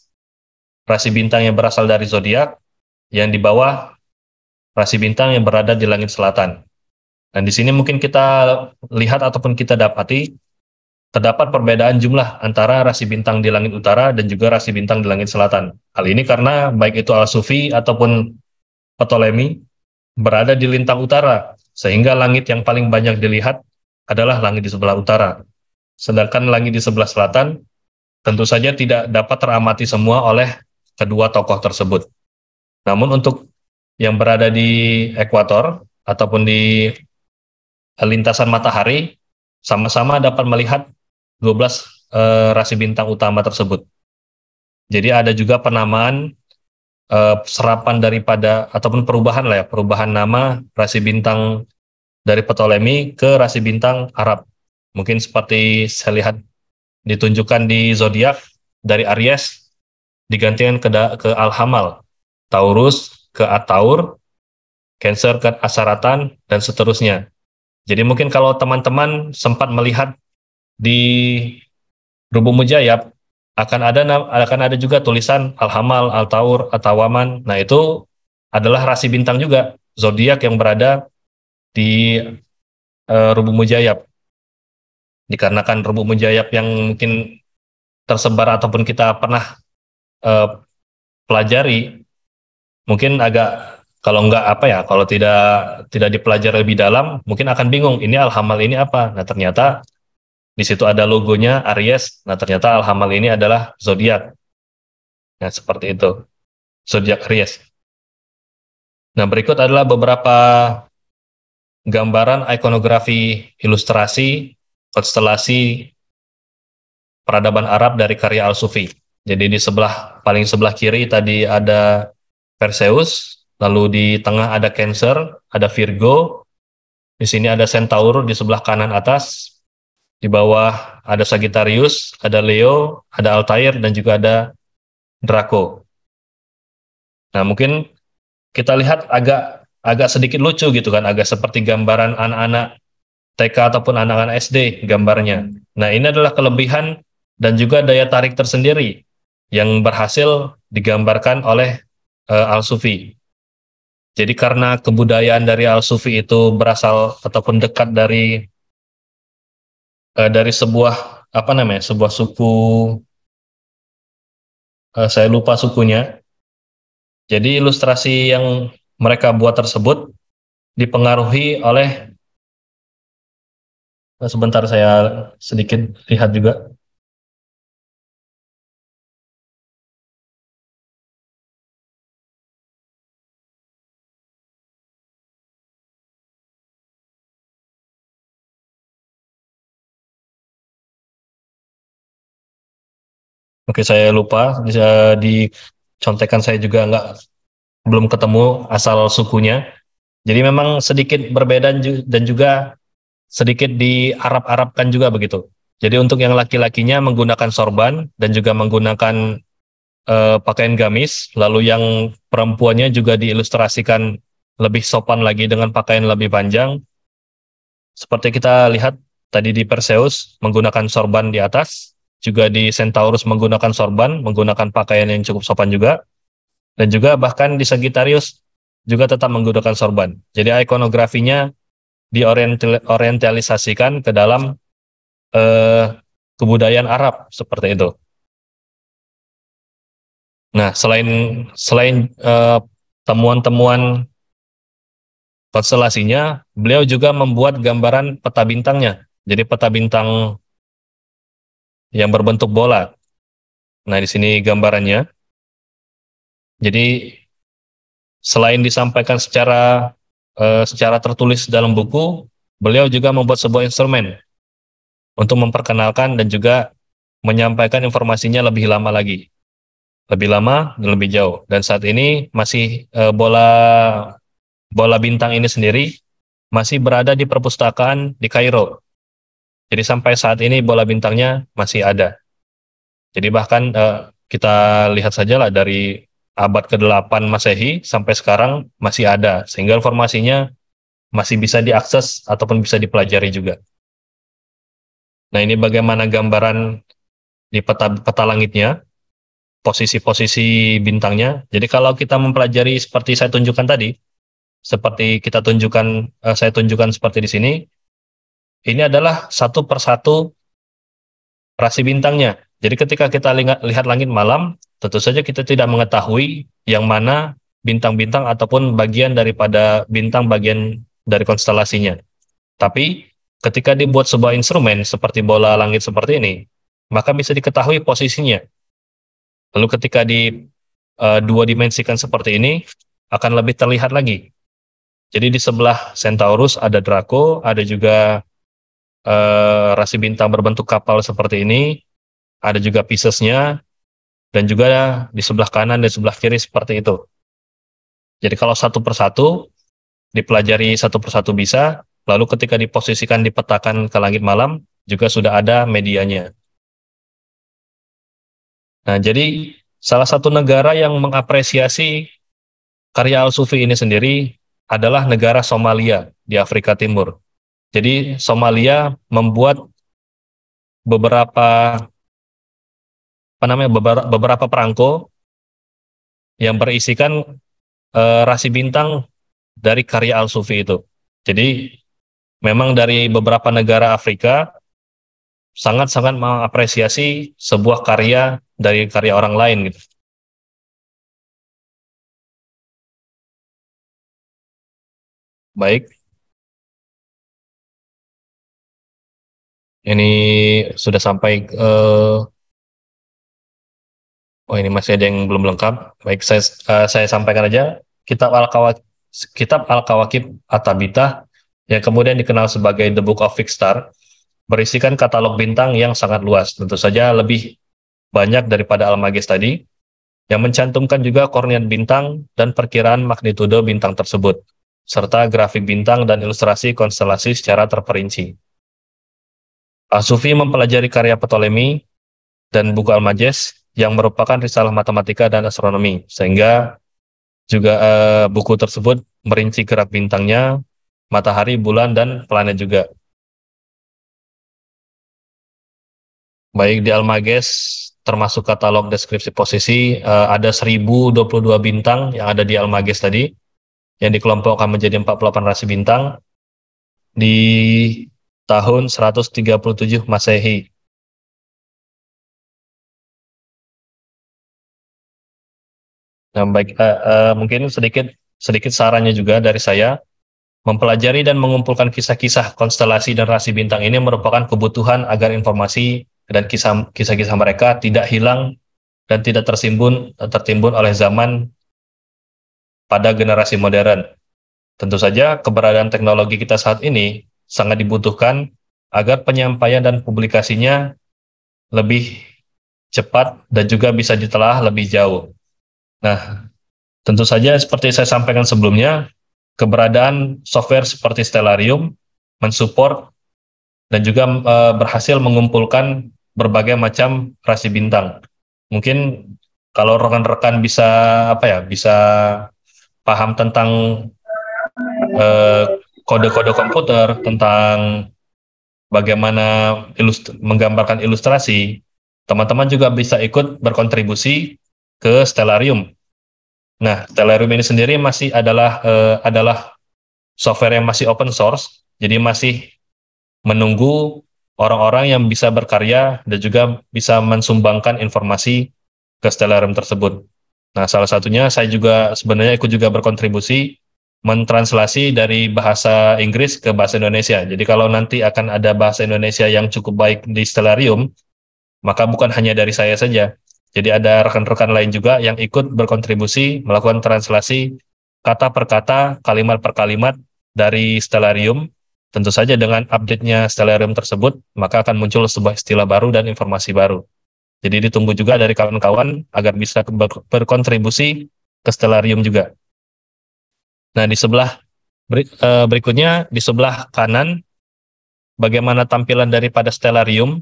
rasi bintang yang berasal dari zodiak, yang di bawah rasi bintang yang berada di langit selatan. Dan di sini mungkin kita lihat ataupun kita dapati terdapat perbedaan jumlah antara rasi bintang di langit utara dan juga rasi bintang di langit selatan. Hal ini karena baik itu Al-Sufi ataupun Ptolemy berada di lintang utara, sehingga langit yang paling banyak dilihat adalah langit di sebelah utara. Sedangkan langit di sebelah selatan tentu saja tidak dapat teramati semua oleh kedua tokoh tersebut. Namun untuk yang berada di ekuator ataupun di lintasan matahari sama-sama dapat melihat 12 e, eh, rasi bintang utama tersebut. Jadi ada juga penamaan e, serapan daripada ataupun perubahan lah ya, perubahan nama rasi bintang dari Ptolemy ke rasi bintang Arab. Mungkin seperti saya lihat ditunjukkan di zodiak dari Aries digantikan ke, ke Al-Hamal, Taurus ke Ataur, Cancer ke Asaratan, dan seterusnya. Jadi mungkin kalau teman-teman sempat melihat di Rubu Mujayab, akan ada akan ada juga tulisan Al-Hamal, Al-Taur, Atawaman. Nah, itu adalah rasi bintang juga, zodiak yang berada di uh, eh, Rubu Mujayab. Dikarenakan Rubu Mujayab yang mungkin tersebar ataupun kita pernah uh, pelajari mungkin agak kalau nggak apa ya kalau tidak tidak dipelajari lebih dalam mungkin akan bingung ini alhamal ini apa nah ternyata di situ ada logonya Aries nah ternyata alhamal ini adalah zodiak nah seperti itu zodiak Aries nah berikut adalah beberapa gambaran ikonografi ilustrasi konstelasi peradaban Arab dari karya Al-Sufi jadi di sebelah paling sebelah kiri tadi ada Perseus, lalu di tengah ada Cancer, ada Virgo, di sini ada Centaur di sebelah kanan atas, di bawah ada Sagittarius, ada Leo, ada Altair dan juga ada Draco. Nah, mungkin kita lihat agak agak sedikit lucu gitu kan, agak seperti gambaran anak-anak TK ataupun anak-anak SD gambarnya. Nah, ini adalah kelebihan dan juga daya tarik tersendiri yang berhasil digambarkan oleh uh, Al-Sufi. Jadi karena kebudayaan dari Al-Sufi itu berasal ataupun dekat dari uh, dari sebuah apa namanya? sebuah suku uh, saya lupa sukunya. Jadi ilustrasi yang mereka buat tersebut dipengaruhi oleh sebentar saya sedikit lihat juga. Oke, saya lupa bisa di saya juga nggak belum ketemu asal sukunya jadi memang sedikit berbeda dan juga sedikit di Arab-Arabkan juga begitu jadi untuk yang laki-lakinya menggunakan sorban dan juga menggunakan uh, pakaian gamis, lalu yang perempuannya juga diilustrasikan lebih sopan lagi dengan pakaian lebih panjang. Seperti kita lihat tadi di Perseus menggunakan sorban di atas, juga di Centaurus menggunakan sorban, menggunakan pakaian yang cukup sopan juga, dan juga bahkan di Sagittarius juga tetap menggunakan sorban. Jadi ikonografinya diorientalisasikan ke dalam eh, kebudayaan Arab seperti itu. Nah, selain selain eh, temuan-temuan eh, konstelasinya, beliau juga membuat gambaran peta bintangnya. Jadi peta bintang yang berbentuk bola. Nah, di sini gambarannya. Jadi selain disampaikan secara eh, secara tertulis dalam buku, beliau juga membuat sebuah instrumen untuk memperkenalkan dan juga menyampaikan informasinya lebih lama lagi. Lebih lama dan lebih jauh. Dan saat ini masih eh, bola bola bintang ini sendiri masih berada di perpustakaan di Kairo jadi sampai saat ini bola bintangnya masih ada. Jadi bahkan uh, kita lihat saja lah dari abad ke-8 Masehi sampai sekarang masih ada sehingga informasinya masih bisa diakses ataupun bisa dipelajari juga. Nah, ini bagaimana gambaran di peta peta langitnya, posisi-posisi bintangnya. Jadi kalau kita mempelajari seperti saya tunjukkan tadi, seperti kita tunjukkan eh, saya tunjukkan seperti di sini, ini adalah satu persatu rasi bintangnya. Jadi ketika kita lihat langit malam, tentu saja kita tidak mengetahui yang mana bintang-bintang ataupun bagian daripada bintang bagian dari konstelasinya. Tapi ketika dibuat sebuah instrumen seperti bola langit seperti ini, maka bisa diketahui posisinya. Lalu ketika di uh, dua dimensikan seperti ini, akan lebih terlihat lagi. Jadi di sebelah Centaurus ada Draco, ada juga uh, rasi bintang berbentuk kapal seperti ini, ada juga piecesnya, dan juga di sebelah kanan dan sebelah kiri seperti itu. Jadi kalau satu persatu, dipelajari satu persatu bisa, lalu ketika diposisikan dipetakan ke langit malam, juga sudah ada medianya. Nah, jadi salah satu negara yang mengapresiasi karya Al-Sufi ini sendiri adalah negara Somalia di Afrika Timur. Jadi Somalia membuat beberapa apa namanya beberapa, beberapa perangko yang berisikan e, rasi bintang dari karya Al Sufi itu. Jadi memang dari beberapa negara Afrika sangat-sangat mengapresiasi sebuah karya dari karya orang lain gitu. Baik. Ini sudah sampai uh, Oh ini masih ada yang belum lengkap. Baik saya uh, saya sampaikan aja kitab al kawakib kitab al kawakib atabita yang kemudian dikenal sebagai The Book of Fixed Star berisikan katalog bintang yang sangat luas. Tentu saja lebih banyak daripada Almagest tadi yang mencantumkan juga koordinat bintang dan perkiraan magnitudo bintang tersebut serta grafik bintang dan ilustrasi konstelasi secara terperinci. Uh, Sufi mempelajari karya Ptolemy dan buku Almajes yang merupakan risalah matematika dan astronomi, sehingga juga uh, buku tersebut merinci gerak bintangnya, matahari, bulan, dan planet juga. Baik di Almagest, termasuk katalog deskripsi posisi uh, ada 1022 bintang yang ada di Almagest tadi yang dikelompokkan menjadi 48 rasi bintang. Di tahun 137 Masehi. Nah, baik uh, uh, mungkin sedikit sedikit sarannya juga dari saya mempelajari dan mengumpulkan kisah-kisah konstelasi dan rasi bintang ini merupakan kebutuhan agar informasi dan kisah-kisah mereka tidak hilang dan tidak tersimbun tertimbun oleh zaman pada generasi modern. Tentu saja keberadaan teknologi kita saat ini sangat dibutuhkan agar penyampaian dan publikasinya lebih cepat dan juga bisa ditelah lebih jauh. Nah, tentu saja seperti saya sampaikan sebelumnya, keberadaan software seperti Stellarium mensupport dan juga e, berhasil mengumpulkan berbagai macam rasi bintang. Mungkin kalau rekan-rekan bisa apa ya, bisa paham tentang e, kode-kode komputer tentang bagaimana ilust menggambarkan ilustrasi, teman-teman juga bisa ikut berkontribusi ke Stellarium. Nah, Stellarium ini sendiri masih adalah eh, adalah software yang masih open source, jadi masih menunggu orang-orang yang bisa berkarya dan juga bisa mensumbangkan informasi ke Stellarium tersebut. Nah, salah satunya saya juga sebenarnya ikut juga berkontribusi mentranslasi dari bahasa Inggris ke bahasa Indonesia. Jadi kalau nanti akan ada bahasa Indonesia yang cukup baik di Stellarium, maka bukan hanya dari saya saja. Jadi ada rekan-rekan lain juga yang ikut berkontribusi melakukan translasi kata per kata, kalimat per kalimat dari Stellarium. Tentu saja dengan update-nya Stellarium tersebut, maka akan muncul sebuah istilah baru dan informasi baru. Jadi ditunggu juga dari kawan-kawan agar bisa berkontribusi ke Stellarium juga. Nah, di sebelah eh, berikutnya di sebelah kanan bagaimana tampilan daripada stellarium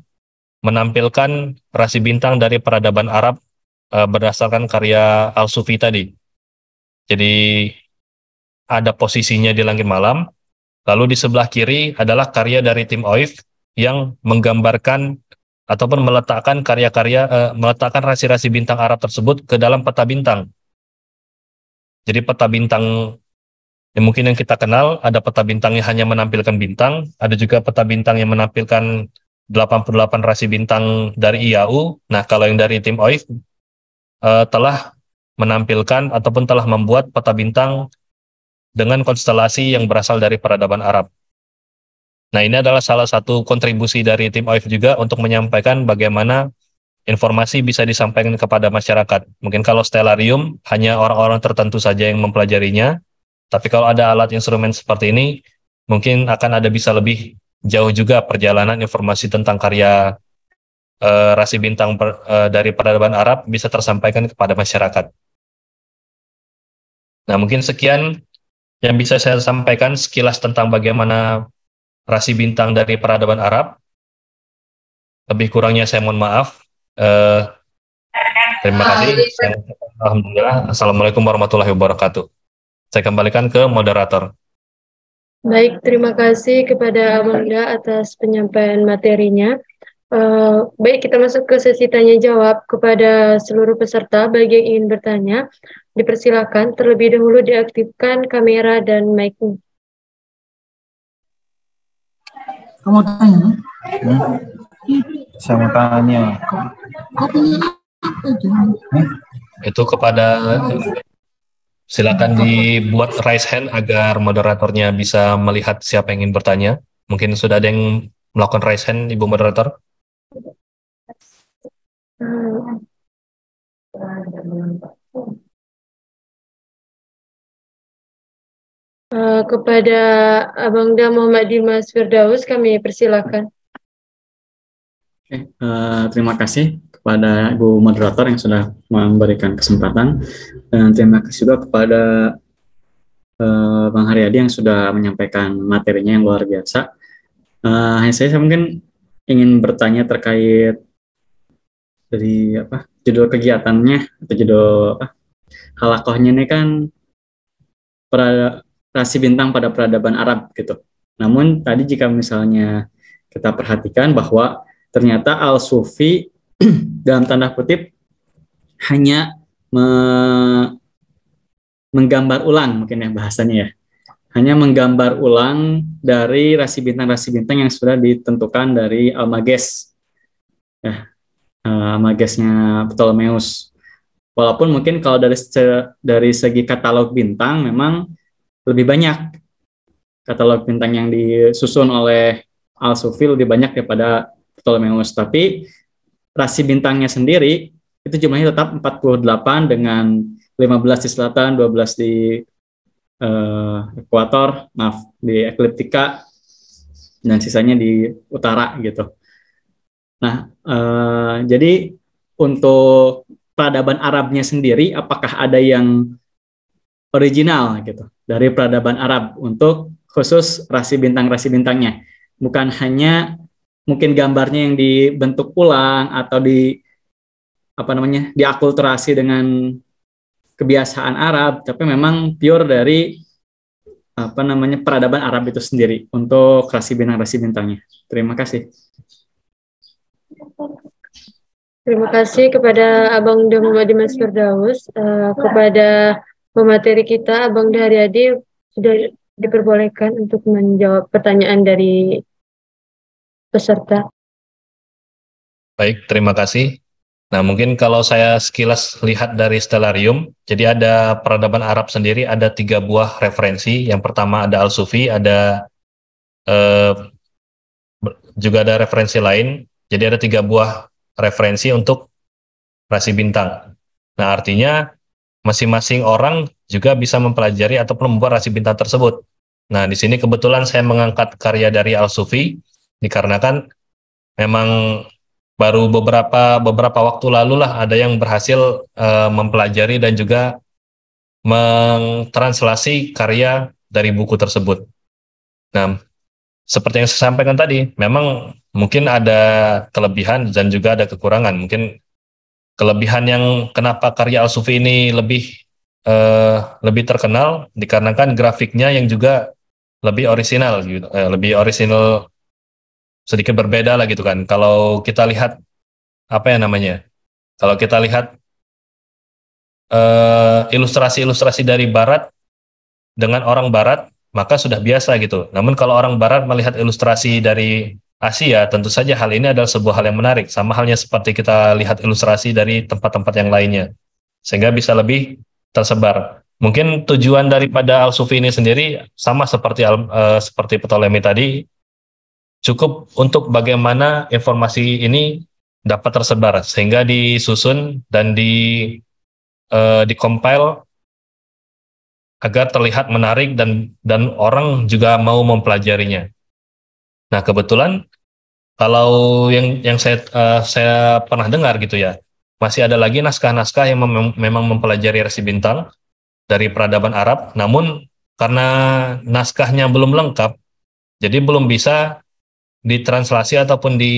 menampilkan rasi bintang dari peradaban Arab eh, berdasarkan karya Al-Sufi tadi. Jadi ada posisinya di langit malam. Lalu di sebelah kiri adalah karya dari tim OIF yang menggambarkan ataupun meletakkan karya-karya eh, meletakkan rasi-rasi bintang Arab tersebut ke dalam peta bintang. Jadi peta bintang Ya, mungkin yang kita kenal ada peta bintang yang hanya menampilkan bintang, ada juga peta bintang yang menampilkan 88 rasi bintang dari IAU. Nah, kalau yang dari tim OIF uh, eh, telah menampilkan ataupun telah membuat peta bintang dengan konstelasi yang berasal dari peradaban Arab. Nah, ini adalah salah satu kontribusi dari tim OIF juga untuk menyampaikan bagaimana informasi bisa disampaikan kepada masyarakat. Mungkin kalau stellarium hanya orang-orang tertentu saja yang mempelajarinya, tapi kalau ada alat instrumen seperti ini, mungkin akan ada bisa lebih jauh juga perjalanan informasi tentang karya uh, rasi bintang per, uh, dari peradaban Arab bisa tersampaikan kepada masyarakat. Nah, mungkin sekian yang bisa saya sampaikan sekilas tentang bagaimana rasi bintang dari peradaban Arab. Lebih kurangnya saya mohon maaf. Uh, terima kasih. Alhamdulillah. Assalamualaikum warahmatullahi wabarakatuh. Saya kembalikan ke moderator. Baik, terima kasih kepada Amanda atas penyampaian materinya. Uh, baik, kita masuk ke sesi tanya jawab kepada seluruh peserta. Bagi yang ingin bertanya, dipersilakan terlebih dahulu diaktifkan kamera dan mic-nya. Kamu tanya? Hmm? Saya tanya. Kau, kau itu? Itu kepada Silakan dibuat raise hand agar moderatornya bisa melihat siapa yang ingin bertanya. Mungkin sudah ada yang melakukan raise hand, Ibu Moderator. Uh, kepada Abang Da Muhammad Dimas Firdaus kami persilakan. Okay, uh, eh, terima kasih kepada Ibu Moderator yang sudah memberikan kesempatan. Dan eh, terima kasih juga kepada uh, Bang Haryadi yang sudah menyampaikan materinya yang luar biasa. Uh, saya, saya mungkin ingin bertanya terkait dari apa judul kegiatannya atau judul halakohnya ini kan rasi bintang pada peradaban Arab gitu. Namun tadi jika misalnya kita perhatikan bahwa ternyata al-sufi dalam tanda kutip hanya me menggambar ulang mungkin ya bahasanya ya. Hanya menggambar ulang dari rasi bintang-rasi bintang yang sudah ditentukan dari Almages. Ya, uh, Almagesnya Ptolemeus. Walaupun mungkin kalau dari dari segi katalog bintang memang lebih banyak katalog bintang yang disusun oleh Al-Sufi lebih banyak daripada Ptolemeus. Tapi rasi bintangnya sendiri itu jumlahnya tetap 48 dengan 15 di selatan, 12 di uh, ekuator, maaf, di ekliptika, dan sisanya di utara gitu. Nah, uh, jadi untuk peradaban Arabnya sendiri, apakah ada yang original gitu dari peradaban Arab untuk khusus rasi bintang-rasi bintangnya? Bukan hanya mungkin gambarnya yang dibentuk ulang atau di apa namanya diakulturasi dengan kebiasaan Arab, tapi memang pure dari apa namanya peradaban Arab itu sendiri untuk rasi bintang rasi bintangnya. Terima kasih. Terima kasih kepada Abang Demuwa Dimas Firdaus, uh, kepada pemateri kita Abang Daharyadi sudah diperbolehkan untuk menjawab pertanyaan dari peserta. Baik, terima kasih. Nah, mungkin kalau saya sekilas lihat dari Stellarium, jadi ada peradaban Arab sendiri ada tiga buah referensi. Yang pertama ada Al-Sufi, ada eh, juga ada referensi lain. Jadi ada tiga buah referensi untuk rasi bintang. Nah, artinya masing-masing orang juga bisa mempelajari atau membuat rasi bintang tersebut. Nah, di sini kebetulan saya mengangkat karya dari Al-Sufi dikarenakan memang baru beberapa beberapa waktu lalu lah ada yang berhasil uh, mempelajari dan juga mentranslasi karya dari buku tersebut. Nah, seperti yang saya sampaikan tadi, memang mungkin ada kelebihan dan juga ada kekurangan. Mungkin kelebihan yang kenapa karya Al-Sufi ini lebih uh, lebih terkenal dikarenakan grafiknya yang juga lebih orisinal, gitu, eh, lebih orisinal sedikit berbeda lah gitu kan. Kalau kita lihat apa ya namanya? Kalau kita lihat eh, ilustrasi-ilustrasi uh, dari Barat dengan orang Barat, maka sudah biasa gitu. Namun kalau orang Barat melihat ilustrasi dari Asia, tentu saja hal ini adalah sebuah hal yang menarik. Sama halnya seperti kita lihat ilustrasi dari tempat-tempat yang lainnya, sehingga bisa lebih tersebar. Mungkin tujuan daripada Al-Sufi ini sendiri sama seperti uh, seperti Ptolemy tadi, cukup untuk bagaimana informasi ini dapat tersebar sehingga disusun dan di uh, eh, dikompil agar terlihat menarik dan dan orang juga mau mempelajarinya. Nah kebetulan kalau yang yang saya uh, saya pernah dengar gitu ya masih ada lagi naskah-naskah yang mem memang mempelajari resi bintang dari peradaban Arab, namun karena naskahnya belum lengkap, jadi belum bisa ditranslasi ataupun di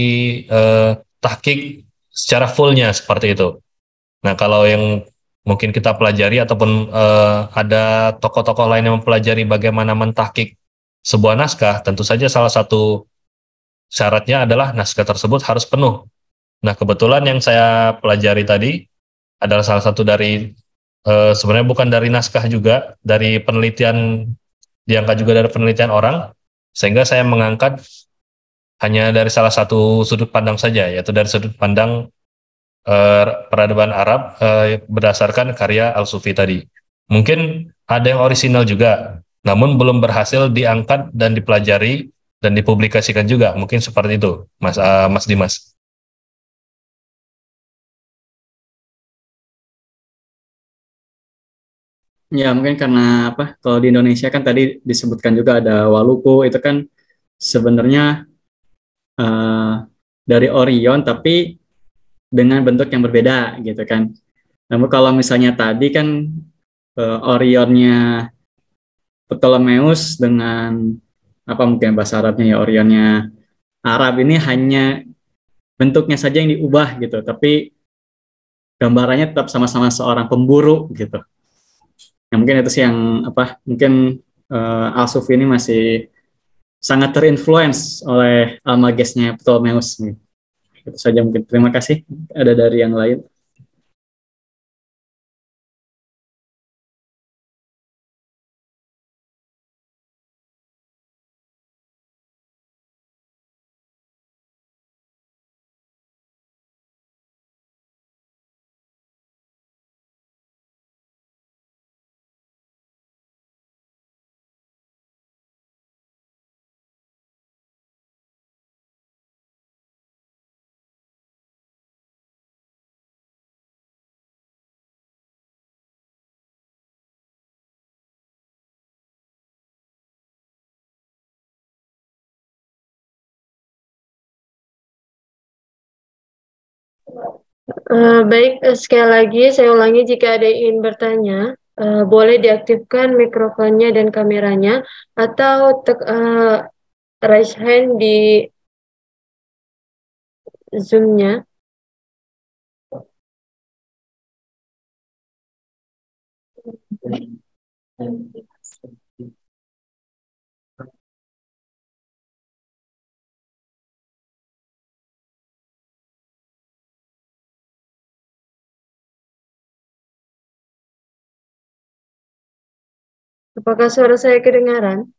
uh, eh, tahkik secara fullnya seperti itu. Nah kalau yang mungkin kita pelajari ataupun uh, ada tokoh-tokoh lain yang mempelajari bagaimana mentahkik sebuah naskah, tentu saja salah satu syaratnya adalah naskah tersebut harus penuh. Nah kebetulan yang saya pelajari tadi adalah salah satu dari uh, sebenarnya bukan dari naskah juga dari penelitian diangkat juga dari penelitian orang sehingga saya mengangkat hanya dari salah satu sudut pandang saja, yaitu dari sudut pandang uh, peradaban Arab uh, berdasarkan karya Al-Sufi tadi. Mungkin ada yang orisinal juga, namun belum berhasil diangkat dan dipelajari dan dipublikasikan juga. Mungkin seperti itu, Mas, uh, Mas Dimas. Ya mungkin karena apa? Kalau di Indonesia kan tadi disebutkan juga ada Waluku itu kan sebenarnya uh, dari Orion tapi dengan bentuk yang berbeda gitu kan. Namun kalau misalnya tadi kan uh, Orionnya Ptolemeus dengan apa mungkin bahasa Arabnya ya Orionnya Arab ini hanya bentuknya saja yang diubah gitu, tapi gambarannya tetap sama-sama seorang pemburu gitu. Yang nah, mungkin itu sih yang apa mungkin uh, eh, Sufi ini masih sangat terinfluence oleh almagesnya Ptolemeus. Itu saja mungkin. Terima kasih. Ada dari yang lain. Uh, baik, eh, sekali lagi saya ulangi jika ada yang ingin bertanya, uh, boleh diaktifkan mikrofonnya dan kameranya, atau uh, raise hand di zoomnya Thank you. Apakah suara saya kedengaran?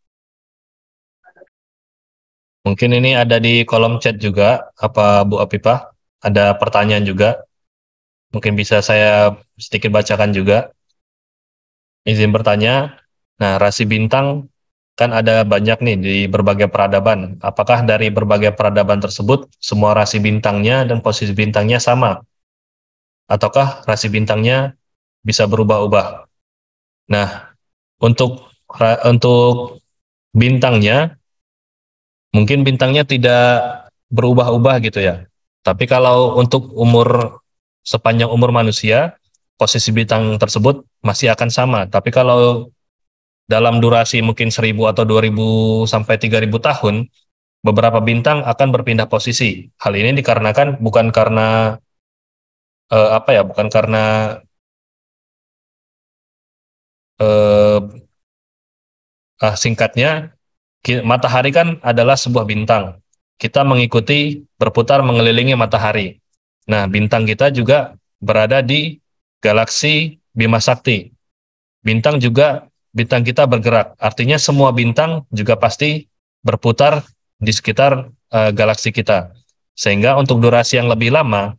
Mungkin ini ada di kolom chat juga, apa Bu Apipah? Ada pertanyaan juga. Mungkin bisa saya sedikit bacakan juga. Izin bertanya, nah rasi bintang kan ada banyak nih di berbagai peradaban. Apakah dari berbagai peradaban tersebut semua rasi bintangnya dan posisi bintangnya sama? Ataukah rasi bintangnya bisa berubah-ubah? Nah, untuk untuk bintangnya mungkin bintangnya tidak berubah-ubah gitu ya. Tapi kalau untuk umur sepanjang umur manusia, posisi bintang tersebut masih akan sama. Tapi kalau dalam durasi mungkin 1000 atau 2000 sampai 3000 tahun, beberapa bintang akan berpindah posisi. Hal ini dikarenakan bukan karena eh, apa ya, bukan karena eh, ah, singkatnya matahari kan adalah sebuah bintang. Kita mengikuti berputar mengelilingi matahari. Nah, bintang kita juga berada di galaksi Bima Sakti. Bintang juga bintang kita bergerak. Artinya semua bintang juga pasti berputar di sekitar uh, galaksi kita. Sehingga untuk durasi yang lebih lama,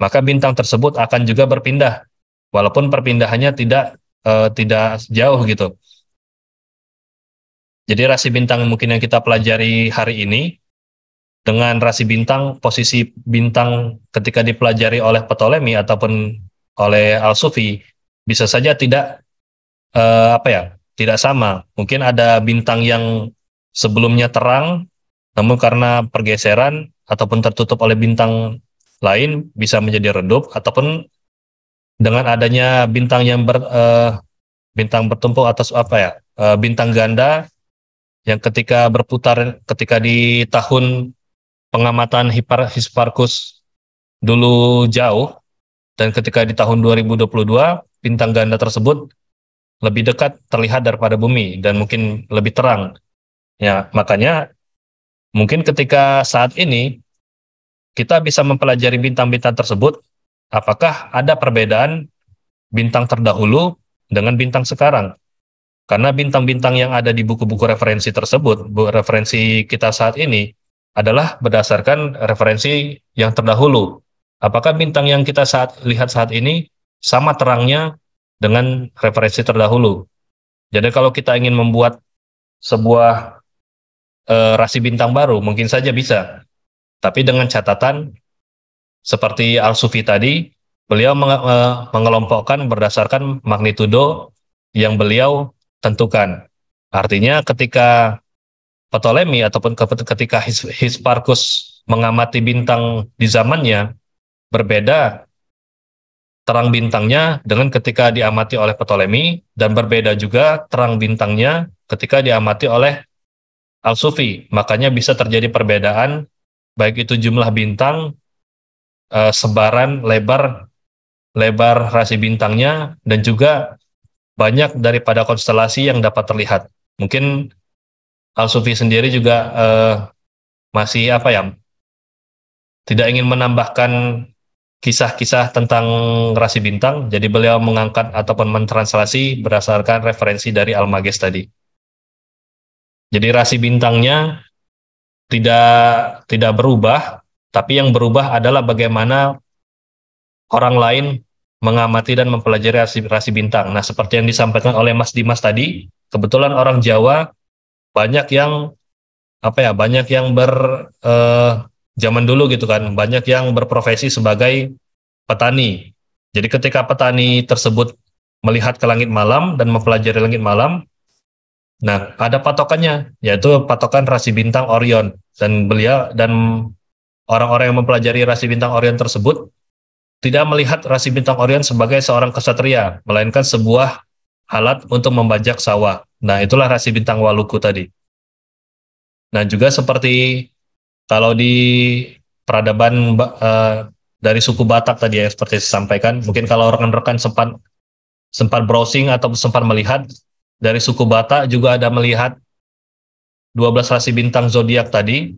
maka bintang tersebut akan juga berpindah. Walaupun perpindahannya tidak uh, tidak jauh gitu. Jadi rasi bintang mungkin yang kita pelajari hari ini dengan rasi bintang, posisi bintang ketika dipelajari oleh Ptolemy ataupun oleh Al-Sufi bisa saja tidak uh, apa ya, tidak sama. Mungkin ada bintang yang sebelumnya terang namun karena pergeseran ataupun tertutup oleh bintang lain bisa menjadi redup ataupun dengan adanya bintang yang ber uh, bintang bertumpu atas apa ya uh, bintang ganda yang ketika berputar ketika di tahun pengamatan Hipar Hisparkus dulu jauh dan ketika di tahun 2022 bintang ganda tersebut lebih dekat terlihat daripada bumi dan mungkin lebih terang ya makanya mungkin ketika saat ini kita bisa mempelajari bintang-bintang tersebut apakah ada perbedaan bintang terdahulu dengan bintang sekarang. Karena bintang-bintang yang ada di buku-buku referensi tersebut, referensi kita saat ini adalah berdasarkan referensi yang terdahulu. Apakah bintang yang kita saat lihat saat ini sama terangnya dengan referensi terdahulu? Jadi kalau kita ingin membuat sebuah e, rasi bintang baru, mungkin saja bisa. Tapi dengan catatan seperti Al-Sufi tadi, beliau mengelompokkan berdasarkan magnitudo yang beliau tentukan. Artinya ketika Ptolemy ataupun ketika Hisparchus mengamati bintang di zamannya berbeda terang bintangnya dengan ketika diamati oleh Ptolemy dan berbeda juga terang bintangnya ketika diamati oleh Al-Sufi. Makanya bisa terjadi perbedaan baik itu jumlah bintang uh, sebaran lebar lebar rasi bintangnya dan juga banyak daripada konstelasi yang dapat terlihat. Mungkin Al-Sufi sendiri juga uh, masih apa ya? Tidak ingin menambahkan kisah-kisah tentang rasi bintang, jadi beliau mengangkat ataupun mentranslasi berdasarkan referensi dari Almagest tadi. Jadi rasi bintangnya tidak tidak berubah tapi yang berubah adalah bagaimana orang lain mengamati dan mempelajari rasi bintang. Nah, seperti yang disampaikan oleh Mas Dimas tadi, kebetulan orang Jawa banyak yang apa ya, banyak yang ber eh, zaman dulu gitu kan, banyak yang berprofesi sebagai petani. Jadi ketika petani tersebut melihat ke langit malam dan mempelajari langit malam, nah ada patokannya, yaitu patokan rasi bintang Orion dan beliau dan orang-orang yang mempelajari rasi bintang Orion tersebut tidak melihat rasi bintang Orion sebagai seorang kesatria, melainkan sebuah alat untuk membajak sawah. Nah, itulah rasi bintang Waluku tadi. Nah, juga seperti kalau di peradaban uh, dari suku Batak tadi ya, seperti saya sampaikan, mungkin kalau rekan-rekan sempat sempat browsing atau sempat melihat dari suku Batak juga ada melihat 12 rasi bintang zodiak tadi.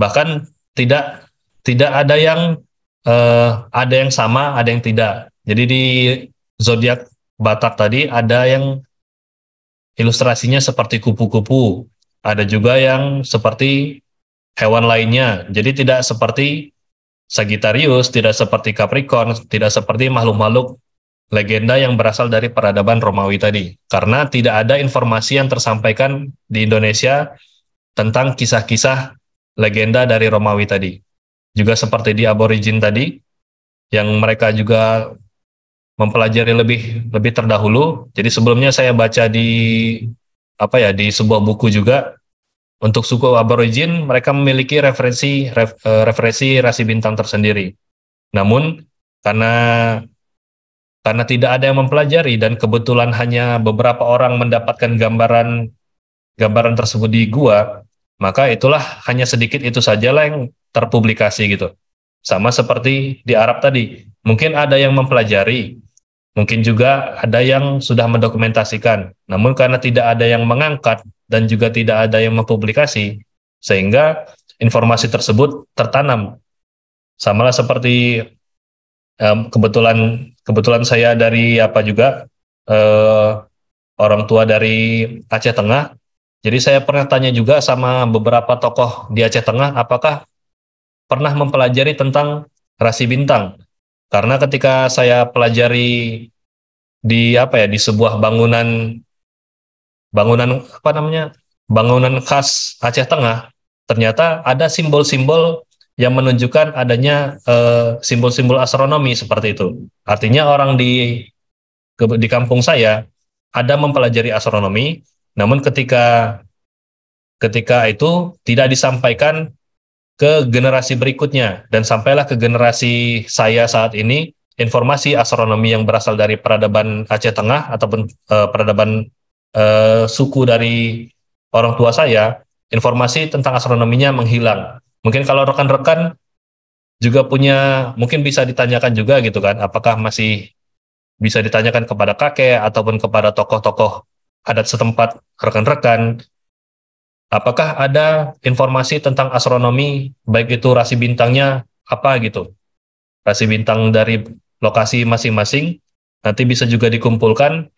Bahkan tidak tidak ada yang uh, ada yang sama, ada yang tidak. Jadi di zodiak Batak tadi ada yang ilustrasinya seperti kupu-kupu, ada juga yang seperti hewan lainnya. Jadi tidak seperti sagitarius tidak seperti Capricorn, tidak seperti makhluk-makhluk legenda yang berasal dari peradaban Romawi tadi. Karena tidak ada informasi yang tersampaikan di Indonesia tentang kisah-kisah legenda dari Romawi tadi. Juga seperti di aborigin tadi, yang mereka juga mempelajari lebih lebih terdahulu. Jadi sebelumnya saya baca di apa ya di sebuah buku juga untuk suku aborigin mereka memiliki referensi ref, eh, referensi rasi bintang tersendiri. Namun karena karena tidak ada yang mempelajari dan kebetulan hanya beberapa orang mendapatkan gambaran gambaran tersebut di gua, maka itulah hanya sedikit itu sajalah yang terpublikasi gitu. Sama seperti di Arab tadi, mungkin ada yang mempelajari, mungkin juga ada yang sudah mendokumentasikan. Namun karena tidak ada yang mengangkat dan juga tidak ada yang mempublikasi, sehingga informasi tersebut tertanam. Samalah seperti um, kebetulan kebetulan saya dari apa juga uh, orang tua dari Aceh Tengah jadi saya pernah tanya juga sama beberapa tokoh di Aceh Tengah apakah pernah mempelajari tentang rasi bintang. Karena ketika saya pelajari di apa ya di sebuah bangunan bangunan apa namanya? bangunan khas Aceh Tengah, ternyata ada simbol-simbol yang menunjukkan adanya eh, simbol-simbol eh, astronomi seperti itu. Artinya orang di di kampung saya ada mempelajari astronomi, namun ketika ketika itu tidak disampaikan ke generasi berikutnya dan sampailah ke generasi saya saat ini informasi astronomi yang berasal dari peradaban Aceh Tengah ataupun uh, peradaban uh, suku dari orang tua saya informasi tentang astronominya menghilang. Mungkin kalau rekan-rekan juga punya mungkin bisa ditanyakan juga gitu kan apakah masih bisa ditanyakan kepada kakek ataupun kepada tokoh-tokoh adat setempat rekan-rekan, apakah ada informasi tentang astronomi, baik itu rasi bintangnya apa gitu, rasi bintang dari lokasi masing-masing, nanti bisa juga dikumpulkan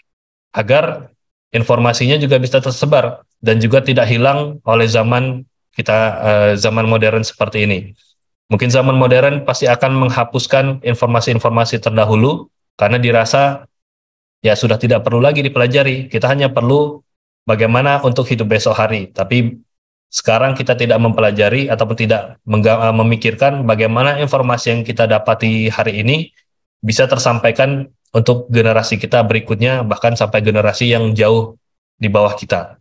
agar informasinya juga bisa tersebar dan juga tidak hilang oleh zaman kita eh, zaman modern seperti ini. Mungkin zaman modern pasti akan menghapuskan informasi-informasi terdahulu karena dirasa ya sudah tidak perlu lagi dipelajari. Kita hanya perlu bagaimana untuk hidup besok hari. Tapi sekarang kita tidak mempelajari ataupun tidak eh, memikirkan bagaimana informasi yang kita dapati hari ini bisa tersampaikan untuk generasi kita berikutnya bahkan sampai generasi yang jauh di bawah kita.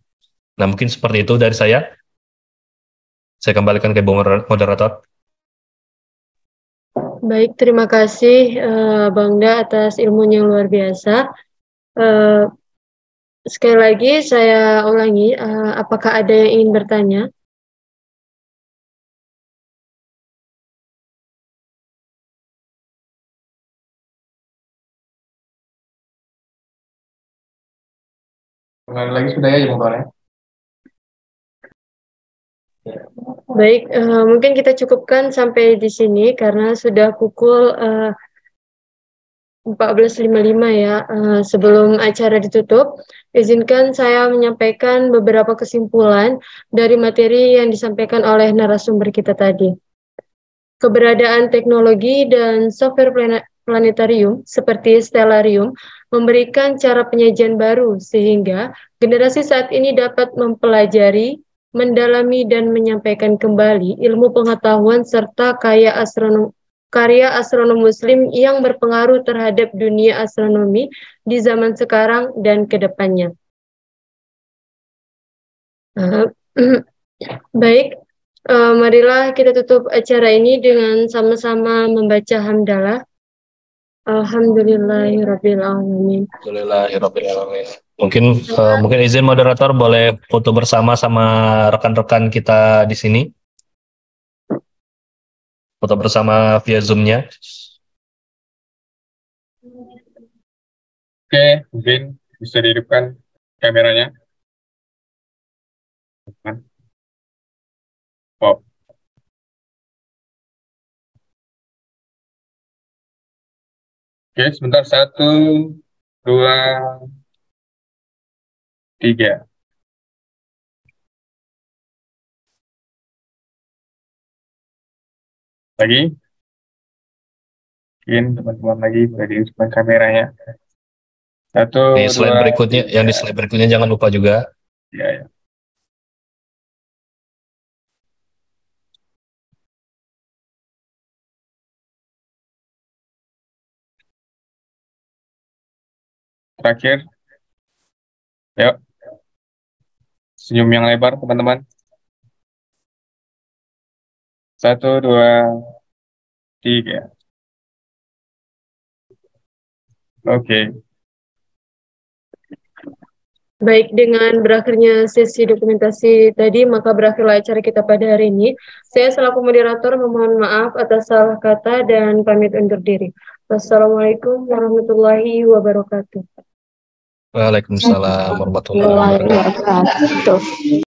Nah, mungkin seperti itu dari saya. Saya kembalikan ke moderator. Baik, terima kasih uh, Bang Da atas ilmunya yang luar biasa. Eh, sekali lagi saya ulangi, uh, apakah ada yang ingin bertanya? lagi sudah ya, ya. Baik, uh, mungkin kita cukupkan sampai di sini karena sudah pukul uh, 14.55 ya, uh, sebelum acara ditutup, izinkan saya menyampaikan beberapa kesimpulan dari materi yang disampaikan oleh narasumber kita tadi. Keberadaan teknologi dan software planetarium seperti stellarium memberikan cara penyajian baru sehingga generasi saat ini dapat mempelajari, mendalami dan menyampaikan kembali ilmu pengetahuan serta kaya astronom karya astronom muslim yang berpengaruh terhadap dunia astronomi di zaman sekarang dan kedepannya. Eh, baik, eh, marilah kita tutup acara ini dengan sama-sama membaca hamdalah. Alhamdulillahirrahmanirrahim. Mungkin uh, mungkin izin moderator boleh foto bersama sama rekan-rekan kita di sini foto bersama via zoomnya. Oke, mungkin bisa dihidupkan kameranya. Kan? Oke, sebentar. Satu, dua, tiga. lagi mungkin teman-teman lagi boleh di kameranya satu di slide dua, berikutnya tiga. yang di slide berikutnya jangan lupa juga ya, ya. terakhir yuk senyum yang lebar teman-teman satu, dua, tiga. Oke. Okay. Baik, dengan berakhirnya sesi dokumentasi tadi, maka berakhirlah acara kita pada hari ini. Saya selaku moderator memohon maaf atas salah kata dan pamit undur diri. Wassalamualaikum warahmatullahi wabarakatuh. Waalaikumsalam warahmatullahi wabarakatuh.